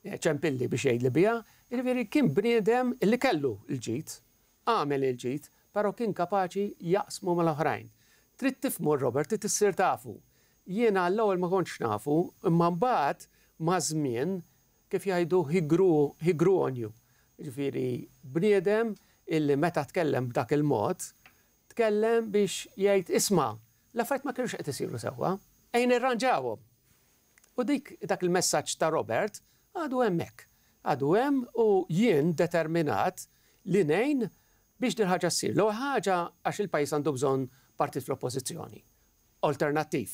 eh, ċempilli biex jgħid li bija, jirveri kien bniedem li kellu l-ġit, għamel il-ġit, pero kien kapaċi jaqsmu mal-oħrajn. Trid tifmu Robert, trid issir tafu. Jiena l-ewwel ma kontx nafu, imma mbagħad ma' żmien kif jgħidu higru on you. Ġifieri bniedem illi meta tkellem b'dak il-mod, tkellem biex jgħid isma' l-affarijiet ma kienux qed isiru sewwa, ejn irranġawhom. U dik dak il-messaġġ ta' Robert għadu hemmhekk. Għadu hemm u jien determinat li ngħin biex din ħaġa ssir. l ħaġa għax il-pajjiż għandu bżonn partit fl-oppożizzjoni, alternattiv.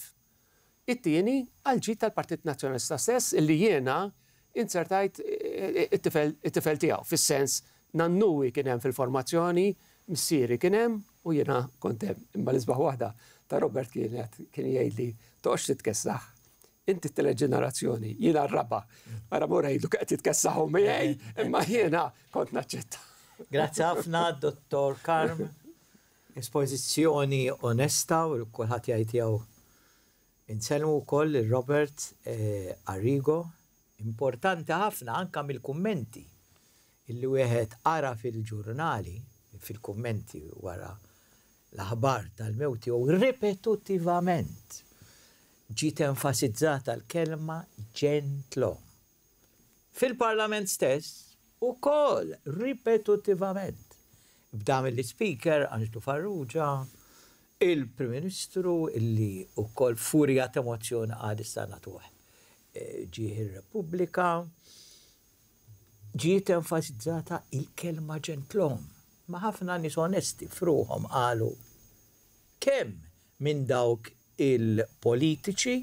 It-tieni għal ġit tal-Partit Nazzjonalista stess illi jiena insertajt e, e, it-tifel tiegħu fis-sens nannuwi kien hemm fil-formazzjoni, missieri kien hemm u jiena kont hemm imma l-isbaħ waħda ta' Robert kienet kien jgħidli toqgħodx titkessaħ inti t-tele ġenerazzjoni, jiena r-raba, għara mura jiddu kħet jitkessaħu miħej, imma jiena kont naċċetta. Grazzi ħafna, dottor Karm. Esposizjoni onesta u kulħadd jgħid jew inselmu wkoll Robert eh, Arrigo. Importanti ħafna anka mill-kummenti illi wieħed ara fil-ġurnali, fil-kummenti wara l-aħbar tal-mewti u ripetutivament ġiet enfasizzata l-kelma ġentlo. Fil-parlament stess, u kol ripetutivament. B'dam il-speaker, Anġdu Farrugia, il-Prim Ministru illi u kol t emozjoni għad istanatuħ. E, Ġiħi il-Repubblika, ġiet enfasizzata il-kelma ġentlom. Ma ħafna nis onesti fruħom għalu kemm minn dawk il-politiċi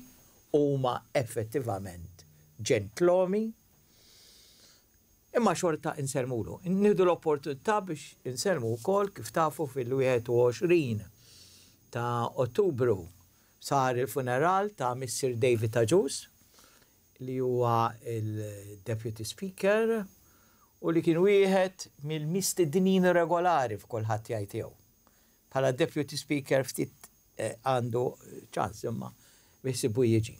huma effettivament ġentlomi, Imma xorta insermulu. Nidu l-opportunità biex insermu wkoll kif tafu fil-21 ta' Ottubru sar il-funeral ta' Mr. David Aġus li huwa il-Deputy Speaker u li kien wieħed mill-mistednin regolari f'kulħadd jgħid tiegħu. Bħala Deputy Speaker ftit eh, għandu ċans imma biex jiġi.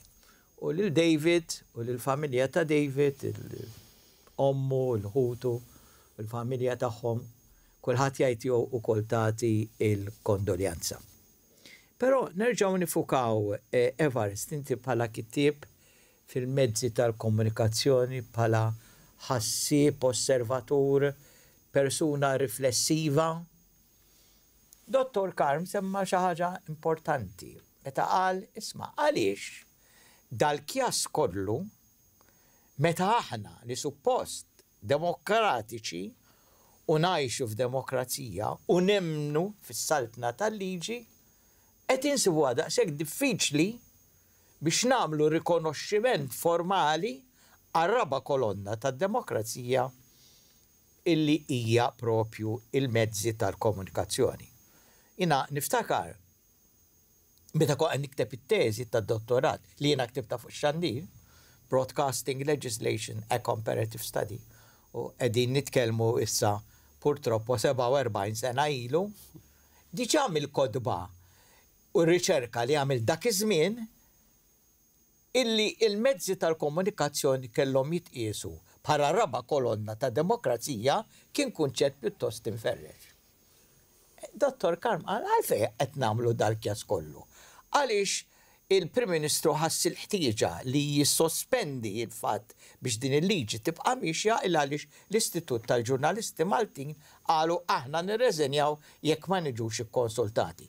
U lil David u lil familja ta' David, il ommu, l-ħutu, il-familja tagħhom, kulħadd jgħid jew kultati tagħti il-kondoljanza. Però nerġgħu nifukaw eh, Everest inti bħala kittieb fil-mezzi tal-komunikazzjoni bħala ħassib, osservatur, persuna riflessiva. Dottor Karm semma xi ħaġa importanti meta qal isma' għaliex dal-kjas kollu Meta aħna li suppost demokratiċi u najxu f'demokrazija u nemnu fis-saltna tal-liġi, qed insibu għada sekk diffiċli biex namlu rikonoxximent formali għarraba kolonna tad-demokrazija illi hija propju il-mezzi tal-komunikazzjoni. Ina niftakar meta kwa nikteb it-teżi tad-dottorat li jiena ktibta fuq xandir, Broadcasting Legislation, a Comparative Study. U edin nitkelmu issa purtroppo 47 sena ilu, diċa għamil kodba u riċerka li għamil dak iż-żmien illi il-mezzi tal-komunikazzjoni kellhom jitqiesu bħala raba kolonna ta' demokrazija kien kunċett pjuttost inferreġ. Dottor Karm, għalfej qed namlu dal-kjas kollu. Għaliex il-Prim Ministru ħass il ħtieġa li jissospendi il-fatt biex din il-liġi tibqa' miexja il għaliex l-Istitut tal-Ġurnalisti Maltin qalu aħna nirreżenjaw jekk ma niġux ikkonsultati.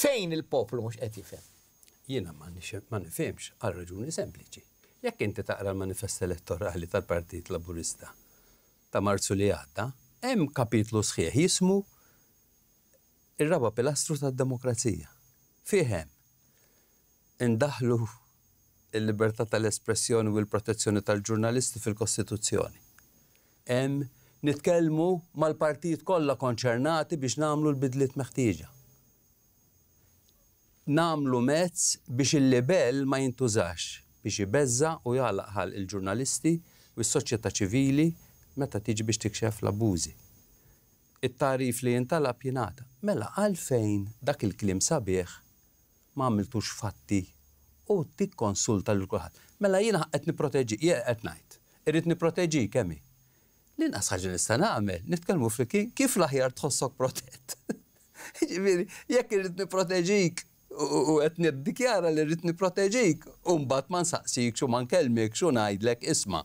Fejn il-poplu mhux qed jifhem? Jiena ma nifhimx għal raġuni sempliċi. Jekk inti taqra l-manifest elettorali tal-Partit Laburista ta' Marzu li għadda, hemm kapitlu sħiħ jismu ir-raba pilastru tad-demokrazija. Fihem indaħlu il-libertà tal-espressjoni u l-protezzjoni tal-ġurnalisti fil-Kostituzzjoni. Hemm nitkellmu mal-partijiet kollha konċernati biex namlu l-bidliet meħtieġa. Namlu mezz biex il-libel ma jintużax biex jibezza u jgħalaqħal il-ġurnalisti u s-soċjetà ċivili meta tiġi biex tikxef l-abużi. It-tarif li jintalab jingħata. Mela għalfejn dak il-klim sabiħ ma għamiltux fatti u tik konsulta l kulħat Mela jiena qed niproteġi, għet ngħid. Irrit niproteġi kemi. L-inqas nistana nista' nagħmel, nitkellmu friki kif laħjar tħossok protett. <laughs> Ġibiri, jek irrit niproteġik u qed niddikjara li rrid niproteġik, u man ma nsaqsik xu ma nkellmek xu ngħidlek isma'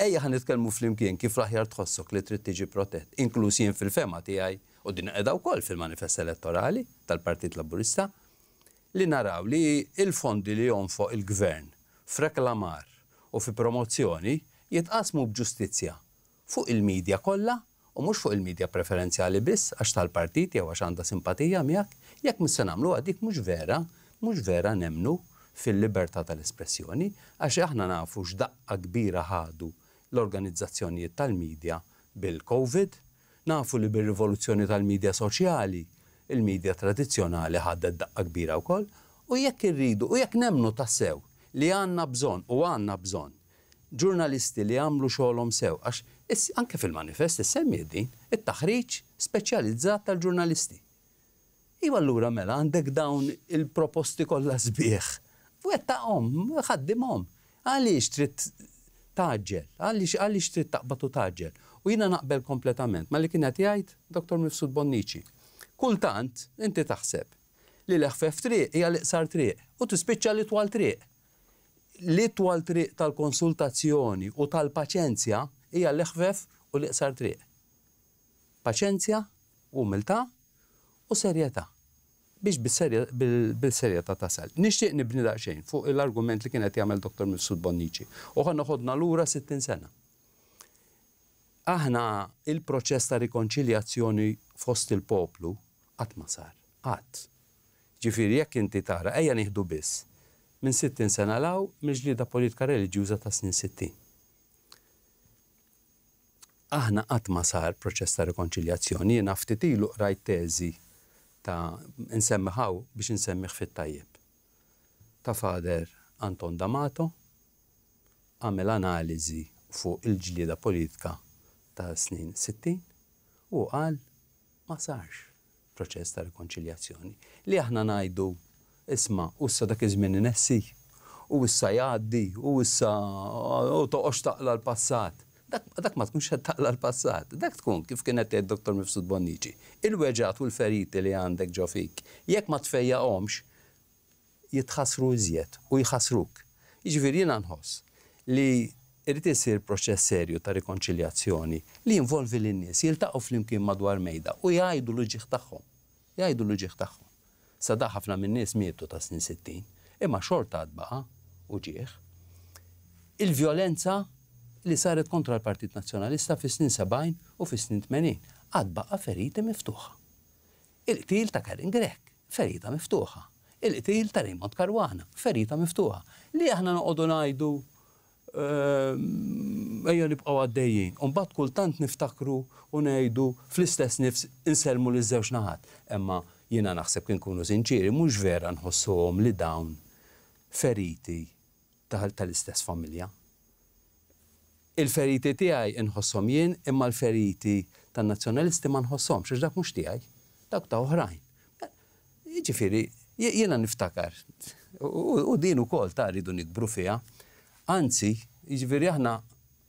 ejja għan nitkellmu fl-imkien kif l-aħjar tħossok li trid tiġi protett, inkluż fil-fema tiegħi u din qiegħda wkoll fil-manifest elettorali tal-Partit Laburista li naraw li il-fondi li jonfoq il-gvern f'reklamar u fi promozzjoni jitqasmu b'ġustizzja fuq il-medja kollha u mhux fuq il-medja preferenzjali biss għax tal-partit jew għax għandha simpatija miegħek jekk mis se nagħmlu għadik mhux vera mhux vera nemnu fil-libertà tal-espressjoni għax aħna nafu x'daqqa kbira ħadu l-organizzazzjonijiet tal-medja bil-COVID, nafu li bil-rivoluzzjoni tal-medja soċjali il-medja tradizjonali ħadda d-daqqa kbira u koll, u jekk irridu, u jekk nemnu tassew li għanna bżon u għanna bżon ġurnalisti li għamlu xolom sew, għax anke fil-manifest semmi din it-taħriċ speċjalizzat tal-ġurnalisti. Iwa allura mela għandek dawn il-proposti kollha sbieħ. Wettaqhom, ħaddimhom. Għaliex trid taġġel, għaliex trid taqbatu taġġel. U jina naqbel kompletament. Ma li kien qed jgħid Dr. Mifsud Bonnici. Kultant, inti taħseb li l-ħfef triq hija l-iqsar triq u tispiċċa li twal triq. Li twal triq tal-konsultazzjoni u tal-paċenzja hija l-ħfef u l-iqsar triq. Paċenzja, umilta u serjetà biex bil-serjeta tasal. Nixtieq nibni daqsxejn fuq l-argument li kienet jagħmel Dr. Mifsud Bonnici. U ħanna lura 60 sena. Aħna il-proċess ta' rikonċiljazzjoni fost il-poplu għat ma sar, qatt. Ġifiri, jekk inti tara ejja nieħdu biss minn 60 sena law minn ġlieda politika reliġjuża ta' snin 60. Aħna qatt ma sar proċess ta' rekonċiljazzjoni jena ftit ilu rajt teżi ta' nsemmiħaw biex nsemmiħ fit-tajjeb. Ta' fader Anton D'Amato għamel analiżi fuq il-ġlieda politika ta' snin 60 u qal ma sarx proċess ta' rekonċiljazzjoni. Li aħna ngħidu isma' ussa dak iż-żmien inessi, u issa jgħaddi, u issa toqgħox taqla l-passat. Dak ma tkunx qed taqla l-passat, dak tkun kif kienet qed dr. Mifsud Bonniġi. Il-weġat u l-feriti li għandek ġo fik, jekk ma tfejjaqhomx jitħassru iżjed u jħassruk. Jiġifieri jiena nħoss li irrid isir proċess serju ta' rikonċiljazzjoni li jinvolvi lin-nies jiltaqgħu flimkien madwar mejda u jgħidu l-ġieħ tagħhom. Jgħidu l-ġieħ tagħhom. Sada ħafna min-nies mietu ta' snin 60, imma xorta għad baqa u ġieħ. Il-vjolenza li saret kontra l-Partit Nazzjonalista fis snin 70 u fis snin 80 għad baqa ferita miftuħa. Il-qtil ta' Karin Grek, ferita miftuħa. Il-qtil ta' Raymond Karwana, ferita miftuħa. Li aħna noqogħdu ngħidu Ehm, ejja nibqaw għaddejjin. Umbat kultant niftakru u nejdu fl-istess nifs inselmu li żewġ naħat. Emma jina naħseb kien kunu sinċiri, mux vera nħossuhom li dawn feriti taħal tal-istess familja. Il-feriti tiegħi inħossom jien imma l-feriti tan-nazzjonalisti ma nħossom, xiex dak mhux tiegħi, dak ta' oħrajn. Jiġifieri jiena niftakar u din kol ta' ridu nikbru fija. Anzi, jiġifieri aħna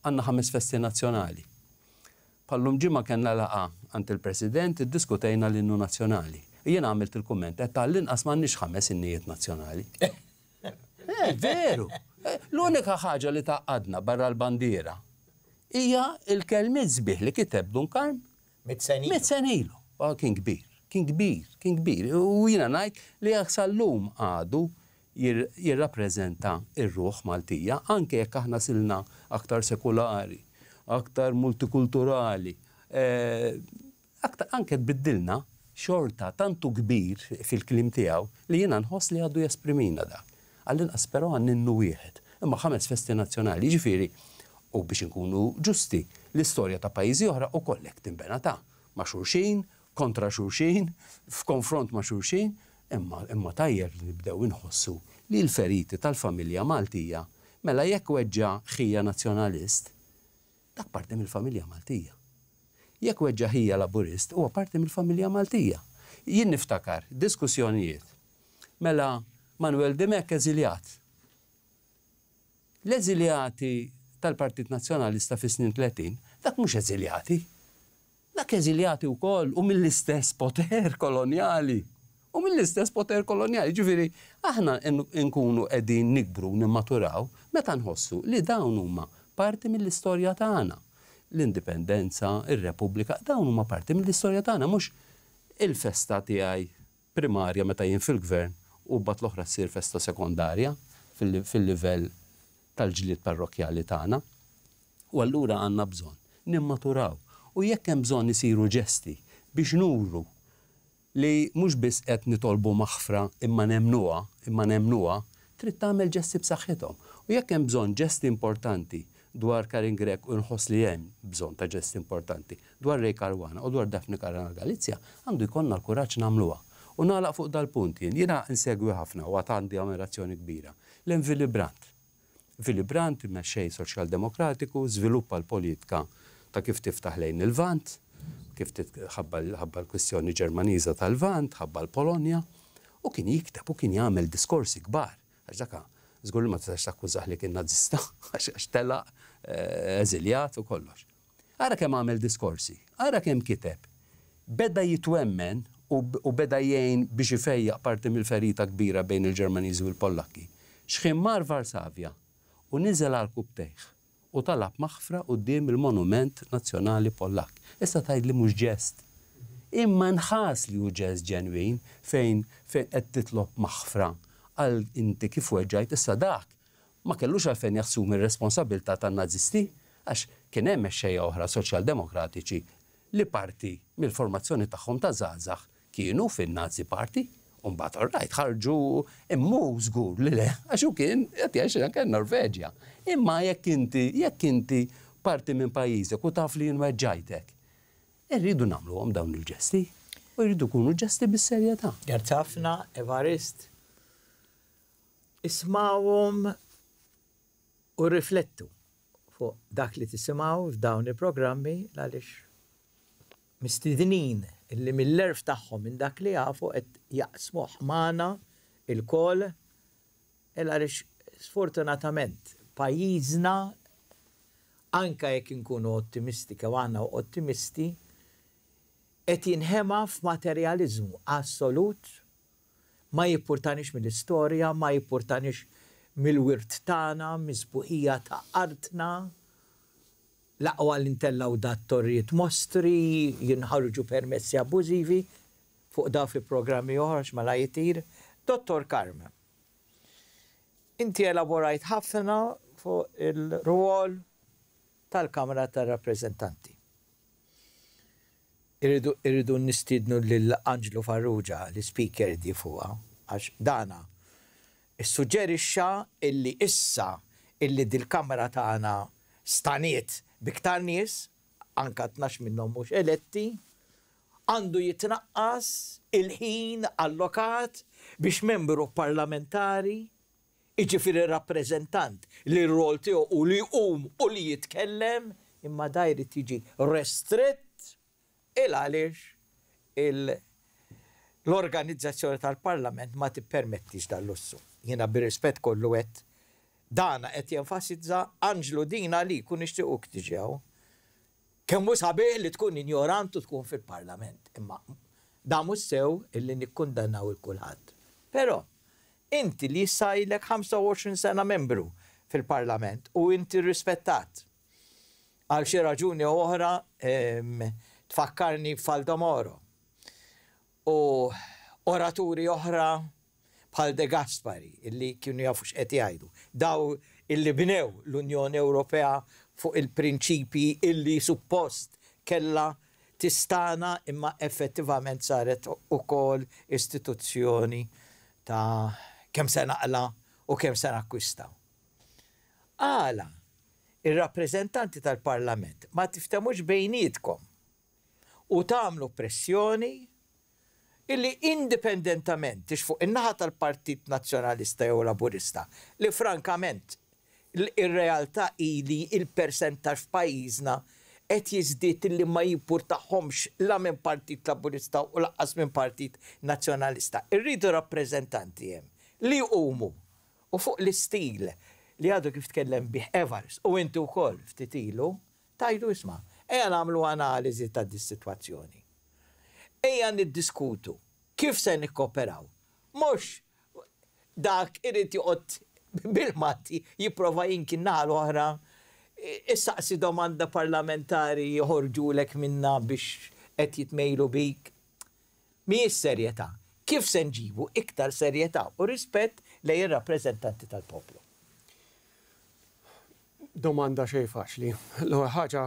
għandna ħames festi nazzjonali. Pallum ġimma kellna laqa għand il-President iddiskutejna l-innu nazzjonali. Jien għamilt il-kumment qed tal-inqas m'għandniex ħames innijiet nazzjonali. <laughs> Eh, veru. Eh, l-unika ħaġa li taqqadna barra l-bandiera hija il kelmi zbih li kiteb Dunkarm. mit Mitzenilu. Ah, kien kbir, kien kbir, kien kbir. U jina najt li jaxsallum għadu jirrappreżenta ir-ruħ Maltija anke jekk aħna silna aktar sekulari, aktar multikulturali, eh, aktar anke tbiddilna xorta tantu kbir fil-klim tiegħu li jiena nħoss li għadu jesprimina da. Għallin però għanninnu wieħed. Imma ħames festi nazzjonali, ġifiri, u biex nkunu ġusti, l-istorja ta' pajjiżi oħra u kollek timbena ta' ma' xurxin, kontra xurxin, f'konfront ma' xurxin, Imma, imma tajjeb nibdew inħossu li l-feriti tal-familja Maltija mela jekk weġġa ħija nazzjonalist, dak parti mill-familja Maltija. Jekk weġġa ħija laburist, huwa parti mill-familja Maltija. Jien niftakar diskussjonijiet. Mela Manuel Demek eżiljat. L-eżiljati tal-Partit Nazzjonalista fis snin 30, dak mhux eżiljati. Dak eżiljati wkoll u mill-istess poter koloniali u mill-istess poter koloniali. Ġifiri, aħna nkunu edin nikbru, nimmaturaw, meta nħossu li dawn huma parti mill-istorja tagħna. L-indipendenza, ir-repubblika, dawn huma parti mill-istorja tagħna, mhux il-festa tiegħi primarja meta jien fil-gvern u bat l-oħra ssir festa sekondarja fil-livell tal-ġlied parrokjali tagħna. U allura għandna bżonn nimmaturaw. U jekk hemm bżonn isiru ġesti biex nuru li mhux biss qed nitolbu maħfra imma nemnuha, imma nemnuha, trid tagħmel ġesti b'saħħithom. U jekk hemm bżonn ġesti importanti dwar Karin Grek u nħoss li hemm bżonn ta' ġesti importanti dwar Rej Karwana u dwar Dafni Karana Galizja, għandu jkollna l-kuraġġ nagħmluha. U nagħlaq fuq dal-punt jien, jiena insegwi ħafna u għad għandi ammirazzjoni kbira. Lem Willy Brandt. Willy Brandt imma soċjal-demokratiku, żviluppa l-politika ta' kif tiftaħ lejn il-vant, kif ħabba l-kwistjoni ġermaniża tal-Vant, ħabba l-Polonja, u kien jikteb u kien jagħmel diskorsi kbar. Għax daka, żgur ma tistax takkużah li kien nazista, <laughs> għax telaq eh, eżiljat u kollox. Ara kemm għamel diskorsi, ara kemm kiteb. Beda jitwemmen u beda jgħin biex ifejjaq parti mill-ferita kbira bejn il-Ġermaniżi u l-Pollakki. Xħimmar Varsavja u niżel għal kubtejħ u talab maħfra u il-Monument Nazzjonali Pollak. Issa tajd li mhux ġest. Imma nħas li hu ġest ġenwin fejn fejn qed titlob maħfra għal inti kif weġġajt issa dak ma kellux għalfejn jaħsum ir-responsabilità tan-Nazisti għax kien hemm xejja oħra soċjaldemokratiċi li parti mill-formazzjoni tagħhom ta' żgħażagħ kienu fin-Nazi Parti Umbat, all right, ħarġu immu zgur li le, għaxu kien, jati għaxi għankan Norveġja. Imma jekk inti, jekk inti parti minn pajizek u taf li jinweġġajtek. Irridu namlu għom dawn il-ġesti, u irridu kunu ġesti bis-serjetà. Għartafna, Evarist, ismawum u riflettu fuq dak li tismaw f'dawn il-programmi għalix mistidnin illi mill lerf tagħhom minn dak li għafu qed jaqsmuħ maħna il-kol il-għarix sfortunatament pajizna anka jekk inkunu ottimistika u għanna ottimisti qed jinħema f'materjaliżmu assolut ma jippurtanix mill-istorja, ma jippurtanix mill-wirt tagħna, mizbuħija ta' artna, laqwa l-intella u dat torriet mostri, jinħarġu permessi abużivi, fuq da fi programmi oħrax mala jitir, Dottor Karma. Inti elaborajt ħafna fuq il-ruol tal-Kamra tal-Rappresentanti. Irridu, irridu nistidnu l-Anġlu Farrugia, l-speaker di fuqa, għax dana, issuġġerixxa illi issa illi dil-Kamra tagħna staniet biktar nies, anka 12 minnhom mhux eletti, għandu jitnaqqas il-ħin allokat biex membru parlamentari iġifiri rappresentant li r-rol tiegħu u li jqum u li jitkellem imma dajri tiġi restritt il għaliex l-organizzazzjoni tal-parlament ma tippermettix dal-lussu. Jena bir-rispett kollu għet dana qed jenfasizza Anġlu dina li kun ixtiequ tiġi Kemm mhux sabiħ li tkun ignorant u tkun fil-Parlament. Imma da mhux sew illi nikkundannaw il-kulħadd. Però inti li sajlek 25 sena membru fil-Parlament u inti rispettat għal xi raġuni oħra tfakkarni f'Faldo u oraturi oħra bħal De Gaspari illi kienu jafux x'qed jgħidu. Daw illi bnew l-Unjoni Ewropea fuq il-prinċipi illi suppost kella tistana imma effettivament saret u kol istituzzjoni ta' kem se naqla u kem se nakkwistaw. Għala, il-rappresentanti tal-parlament ma tiftemux bejnietkom u tamlu pressjoni illi indipendentament tix fuq in-naħa tal-Partit Nazzjonalista jew Laburista li frankament il-realtà ili il-percentax f'pajjiżna qed jiżdied li ma jippurtaħomx la minn partit laburista u laqqas minn partit nazzjonalista. Irridu rappreżentanti hemm li umu u fuq l-istil li għadu kif tkellem bih Evers u intu wkoll ftit ilu tajdu isma' ejja nagħmlu analiżi ta' dis-sitwazzjoni. Ejja niddiskutu kif se nikkoperaw. Mhux dak irid joqgħod <laughs> bil-matti jiprofa jinkin naħal oħra issaqsi domanda parlamentari jħorġu lek minna biex qed jitmejlu bik. Mi serjetà kif se nġibu iktar serjetà u rispett lej ir-rappreżentanti tal-poplu? Domanda xej faċli. L-ewwel ħaġa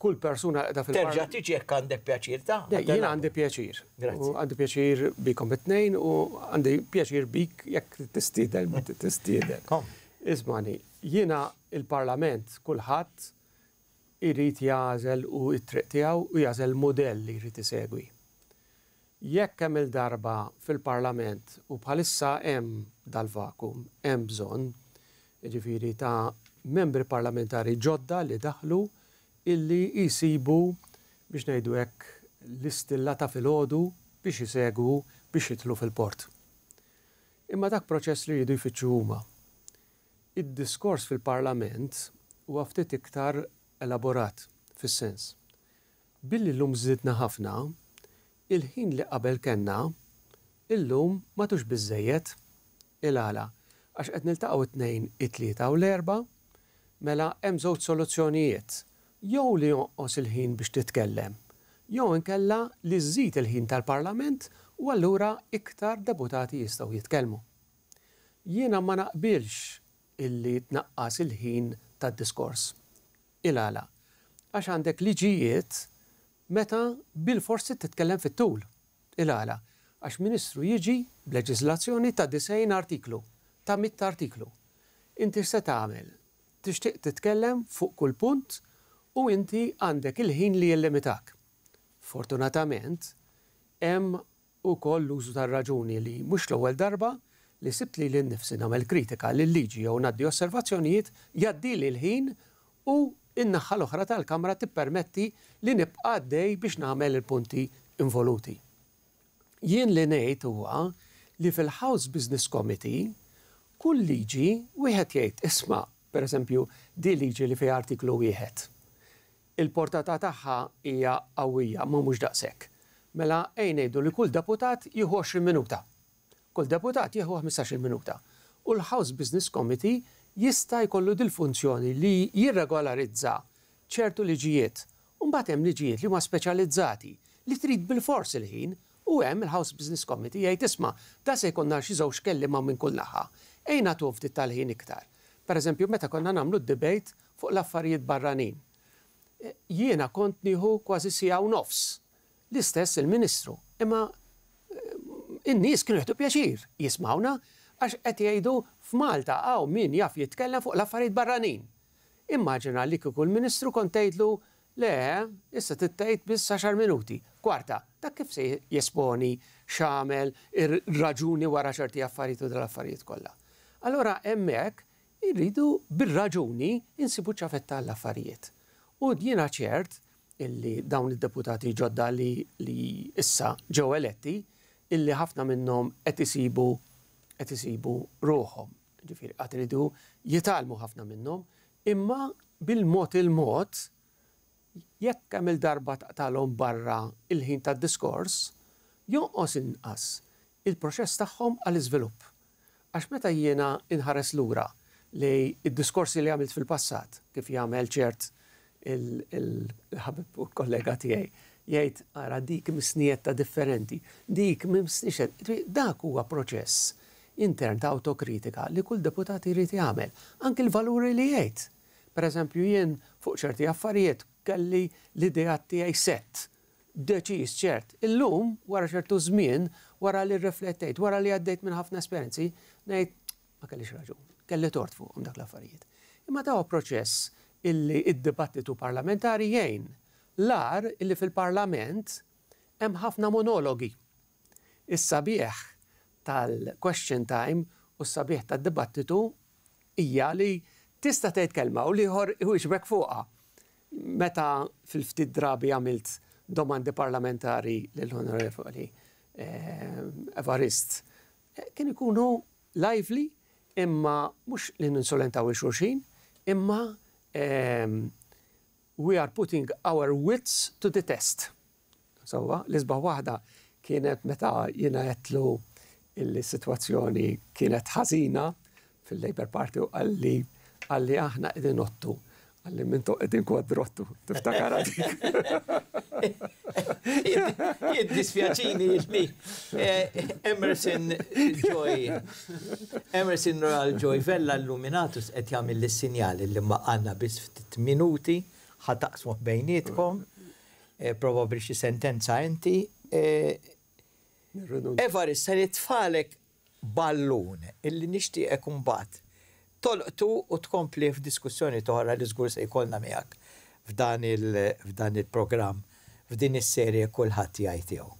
kull persuna da fil Terġa tiġi jekk għandek pjaċir ta' Jien għandi pjaċir. Għandi pjaċir bikom it-nejn u għandi pjaċir bik jekk t-istidel, ma t-istidel. Ismani, jiena il-parlament kullħat irrit jazel u it-triq tijaw u jazel modell li irrit isegwi. Jekk hemm il-darba fil-parlament u bħalissa hemm dal-vakum, hemm bżonn, ġifiri ta' membri parlamentari ġodda li daħlu illi jisibu biex ngħidu hekk l-istilla ta' filgħodu biex jisegu biex jitlu fil-port. Imma dak proċess li jridu jfittxu huma. Id-diskors fil-Parlament huwa ftit iktar elaborat fis-sens. Billi l-lum zidna ħafna, il-ħin li qabel kenna, il-lum matux bizzejiet il-għala, għax qed niltaqgħu it nejn it-tlieta u l-erba, mela hemm żewġ soluzzjonijiet jew li jonqos il-ħin biex titkellem, jew inkella li żżid il-ħin tal-Parlament u allura iktar deputati jistgħu jitkellmu. Jiena ma naqbilx illi tnaqqas il-ħin tad-diskors. il għax għandek liġijiet meta bil-forsi titkellem fit-tul. Ilala, għax ministru jiġi b'leġiżlazzjoni ta' 90 artiklu, ta' 100 artiklu. Inti se tagħmel, tixtieq titkellem fuq kull punt, u inti għandek il-ħin li jellimitak. Fortunatament, hemm u koll l-użu tar-raġuni li mhux l-ewwel darba li sibt li l-nifsi nagħmel kritika l liġi jew naddi osservazzjonijiet jaddi li l-ħin u in-naħħa l-oħra tal-kamra tippermetti li nibqa' dej biex nagħmel il-punti involuti. Jien li ngħid huwa li fil-House Business Committee kull liġi wieħed jgħid isma' pereżempju di liġi li fi artiklu wieħed il-portata tagħha hija qawwija ma mhux daqshekk. Mela ejn ngħidu li kull deputat jieħu 20 minuta. Kull deputat jihu 15 minuta. U l-House Business Committee jista' jkollu dil-funzjoni li jirregolarizza ċertu liġijiet. Mbagħad hemm liġijiet li huma speċjalizzati li trid bil-fors il-ħin u hemm il-House Business Committee jgħid isma' da se jkollna xi żewġ kellima minn kull naħa. Ejna tuv ftit tal-ħin iktar. Per eżempju, meta konna nagħmlu d-debate fuq l-affarijiet barranin jiena kont nieħu kważi sija nofs. L-istess il-Ministru. Imma eh, in-nies kienu jħtu pjaċir jismawna għax qed jgħidu f'Malta għaw min jaf jitkellem fuq l-affarijiet barranin. Immaġina li kieku l-Ministru kont tgħidlu le, issa tittajt biss 10 minuti. Kwarta, ta' kif se jesponi xamel ir-raġuni wara ċerti affarijiet u dal-affarijiet kollha. Allora hemmhekk irridu bir-raġuni insibu ċafetta l-affarijiet. U d-jina ċert illi dawn id-deputati ġodda li, li issa ġew eletti illi ħafna minnhom qed isibu qed isibu ruħhom. Ġifieri qatt iridu jitalmu ħafna minnhom, imma bil-mod il-mod jekk hemm il-darba taqtalhom barra il-ħin tad-diskors, jonqos inqas il-proċess tagħhom għall-iżvilupp. Għax meta jiena inħares lura li id-diskorsi li għamilt fil-passat kif jagħmel ċert il-ħabib u kollega tiegħi jgħid ara dik misnietta differenti, dik mimsnixet, dak huwa proċess intern ta' autokritika li kull deputati jrid jagħmel, anki l-valuri li jgħid. Per eżempju, jien fuq ċerti affarijiet kelli l-idea tiegħi set, deċiż ċert. Illum wara ċertu żmien, wara li rriflettejt, wara li għaddejt minn ħafna esperienzi, ngħid ma kellix raġun, kelli tort fuqhom dak l-affarijiet. Imma ta' proċess illi id-dibattitu parlamentari jgħin lar illi fil-parlament hemm ħafna monologi. Is-sabieħ tal-question time u s-sabieħ tad-dibattitu hija li tista' tgħid kelma u liħor iwixbek fuqha. Meta fil-ftit drabi għamilt domandi parlamentari lill honorevoli eh, Evarist, eh, kien ikunu lively imma mhux li ninsolentaw i xulxin imma um, we are putting our wits to the test. Sawa, l-isba wahda kienet meta jina jettlu il-situazzjoni kienet ħazina fil-Labor Party u għalli għalli aħna id-nottu Għalli minn toqqedin kwadrottu, tiftakar għadik. <laughs> Jiddispjaċini li eh, Emerson Joy, Emerson Royal Joy Vella Illuminatus qed jagħmel l-sinjal li ma għanna biss ftit minuti ħataqsmu bejnietkom, eh, probabli xi sentenza inti. Eh, Evaris, se tfalek ballun illi nixtieq ekun bat tolqtu u tkompli f'diskussjoni toħra li żgur se jkollna miegħek f'dan il-programm f'din is-serje kulħadd jgħid tiegħu.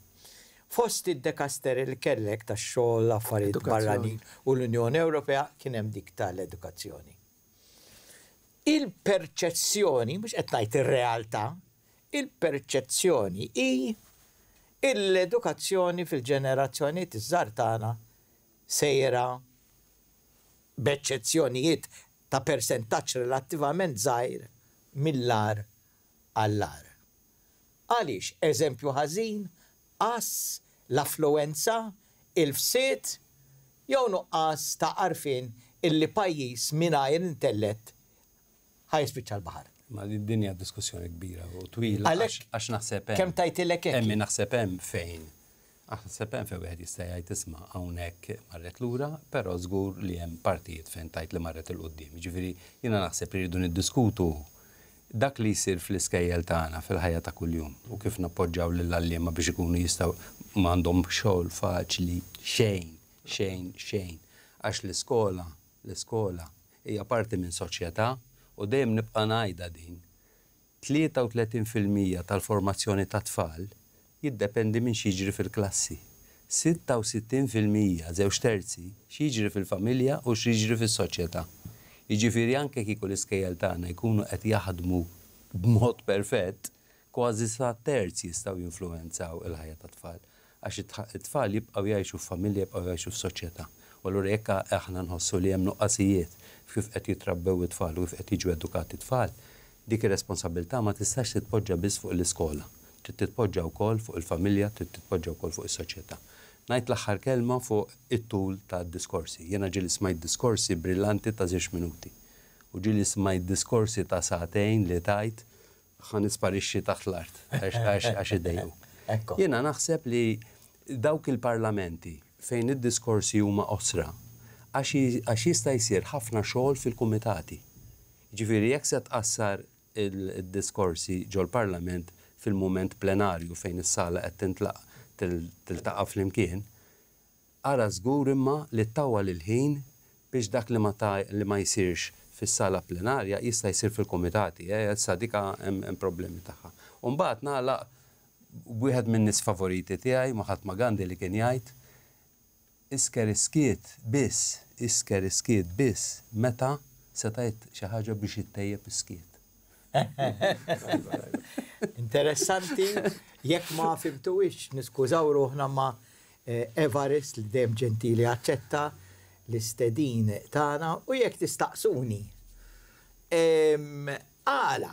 Fost id-dekaster il-kellek tax xogħol affarijiet barranin u l-Unjoni Ewropea kien hemm dik tal-edukazzjoni. Il-perċezzjoni, mhux qed ngħid ir-realtà, il-perċezzjoni hi l-edukazzjoni fil-ġenerazzjoni tiż żartana tagħna sejra b'eċċezzjonijiet ta' percentaċ relattivament żgħir mill-lar għall-lar. eżempju ħażin, qas l-affluenza, il-fsiet, jew nuqqas ta' arfin illi pajjiż mingħajr intellett ħajspiċċa l-baħar. Ma li dinja diskussjoni kbira u twila għax naħseb hemm. Kemm tajtilek hemm? Hemm naħseb hemm fejn. Aħseb hemm fejn wieħed jista' jgħid isma' hawnhekk marret lura, però żgur li hemm partijiet fejn tajt li marret il qudiem Jiġifieri jiena naħseb iridu niddiskutu dak li jisir fl-iskejjel tagħna fil-ħajja ta' kuljum u kif nappoġġaw lil għalliema biex ikunu jistgħu m'għandhom xogħol faċli xejn, xejn, xejn. Għax l-iskola, l-iskola hija parti minn soċjetà u dejjem nibqa' ngħidha din. 33% tal-formazzjoni ta' tfal jiddependi minn xieġri fil-klassi. 66% żewġ terzi xieġri fil-familja u xieġri fil-soċjetà. Iġifiri anke kieku l-iskejjel tagħna jkunu qed jaħdmu b'mod perfett, kważi sa terzi jistgħu jinfluwenzaw il-ħajja tat tfal għax it-tfal jibqgħu jgħixu familja jibqgħu jgħixu f'soċjetà. U allura jekk aħna nħossu li hemm nuqqasijiet kif qed jitrabbew it-tfal u kif qed jiġu edukati t-tfal, dik ir-responsabilità ma tistax titpoġġa biss fuq l-iskola trid titpoġġa wkoll fuq il-familja, trid titpoġġa wkoll fuq is-soċjetà. Ngħid l-aħħar kelma fuq it-tul ta' diskorsi. Jiena ġili smajt diskorsi brillanti ta' żewġ minuti. U ġili smajt diskorsi ta' satejn li tajt xan isparixi taħt l-art għax dejju. <laughs> Jiena naħseb li dawk il-parlamenti fejn id-diskorsi huma osra għax jista' jsir ħafna xogħol fil-kumitati. Ġifieri jekk se tqassar il-diskorsi ġol parlament fil-moment plenarju fejn is-sala qed tintlaq tiltaqa' flimkien, ara żgur imma li tawa l ħin biex dak li ma li ma jsirx fis-sala plenarja jista' jsir fil-komitati, eh, sadika dika hemm problemi tagħha. Umbagħad nagħlaq wieħed minn nies favoriti tiegħi ma' ħadd Gandhi li kien jgħid isker iskiet biss, isker iskiet biss, meta setajt xi ħaġa biex ittejjeb iskiet. <laughs> <laughs> interessanti, jekk ma ix, niskużaw ruħna ma eh, Evaris li dem ġentili għacċetta l-istedin tana u jekk tistaqsuni. Għala,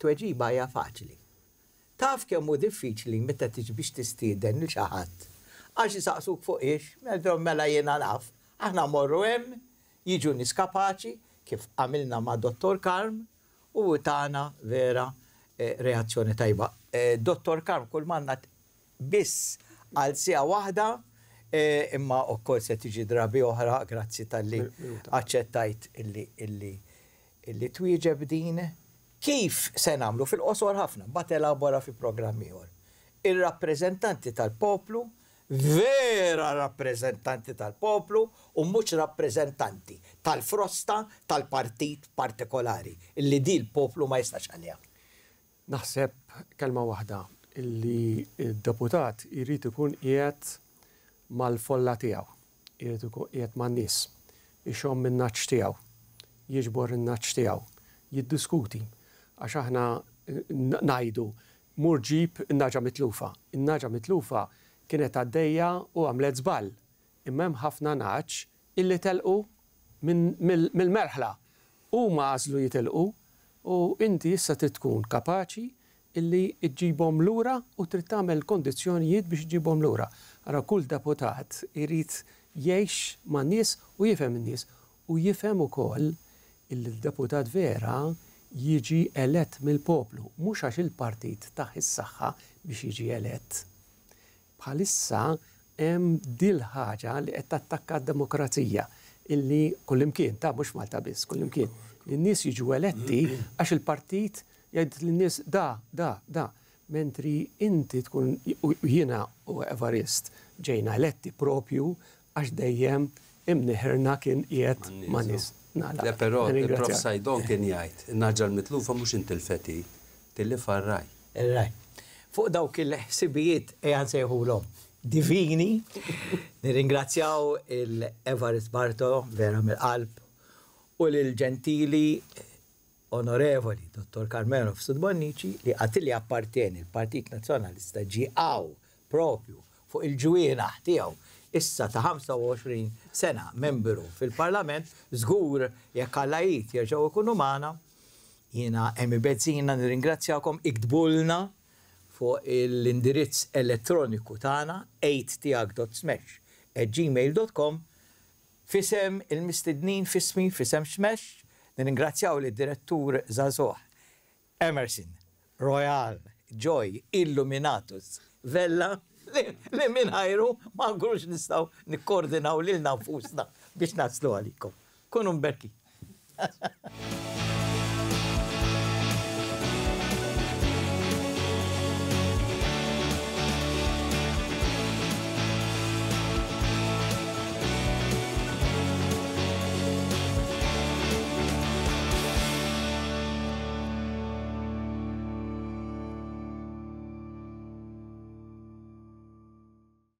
t-weġiba hija faċli. Taf kemm u diffiċli meta tiġi biex tistieden il xaħat. Għax jisaqsuk fuq ix, mela-, mela jiena naf, aħna morru hemm, jiġu niskapaċi, kif għamilna ma' dottor Karm, u tana vera eh, reazzjoni tajba. Eh, dottor Karm, kull mannat biss għal sija wahda eh, imma u koll se tiġi drabi oħra grazzi tal-li accettajt illi illi twieġeb din kif se namlu fil-qosor ħafna bat elabora fi programm ieħor. Il-rappreżentanti tal-poplu vera rappresentanti tal-poplu u mhux rappresentanti tal-frosta tal-partit partikolari illi di l-poplu ma jistax għalija. Naħseb kelma waħda illi il-deputat jirrit ikun qiegħed mal-folla tiegħu, jirrit ikun qiegħed man-nies, ixhom min-naċċ tiegħu, jiġbor in-naċċ tiegħu, jiddiskuti għax aħna najdu murġib innaġa naġa mitlufa. in mitlufa kienet għaddejja u għamlet żball. Imma hemm ħafna naċ illi telqu mill-merħla. U ma għażlu jitilqu u inti issa titkun tkun kapaċi illi l lura u trid tagħmel kondizzjonijiet biex l lura. Għara kull deputat irid jgħix ma' nies u jifhem u nies u jifhem ukoll il-deputat vera jiġi elett mill-poplu, mhux għax il-partit taħ is-saħħa biex jiġi elett bħalissa hemm dil ħaġa li qed tattakka d-demokrazija illi kullimkien, ta' mhux Malta biss, kullimkien. In-nies jiġu eletti għax il-partit jgħid lin-nies da, da, da. Mentri inti tkun jiena u Evarist ġejna eletti propju għax dejjem imniħerna kien qiegħed ma' nies. Le però il-prof Sajdon kien jgħid, naġġa mitlufa mhux inti feti tilli farraj. Raj fuq dawk il-ħsibijiet ejan sejħulhom divini. <laughs> Nirringrazzjaw il-Evarist Barto, vera mill-qalb, u l-ġentili onorevoli dottor Carmelo Sudbonnici li għatilli appartieni il-Partit Nazjonalista ġiqaw propju fuq il ġwiena tiegħu issa ta' 25 sena membru fil-Parlament, żgur jekk għallajit jerġgħu ikunu magħna, jiena Emi Bezzina nirringrazzjakom iktbulna fuq l-indirizz elettroniku tagħna 8tiegħek.smesh at gmail.com fisem il-mistednin fismi fisem xmesh ningrazzjaw li direttur Zazoh Emerson Royal Joy Illuminatus Vella li ħajru ma għurx nistaw nikkoordinaw lil nafusna biex naslu għalikom. Kunum berki. <laughs>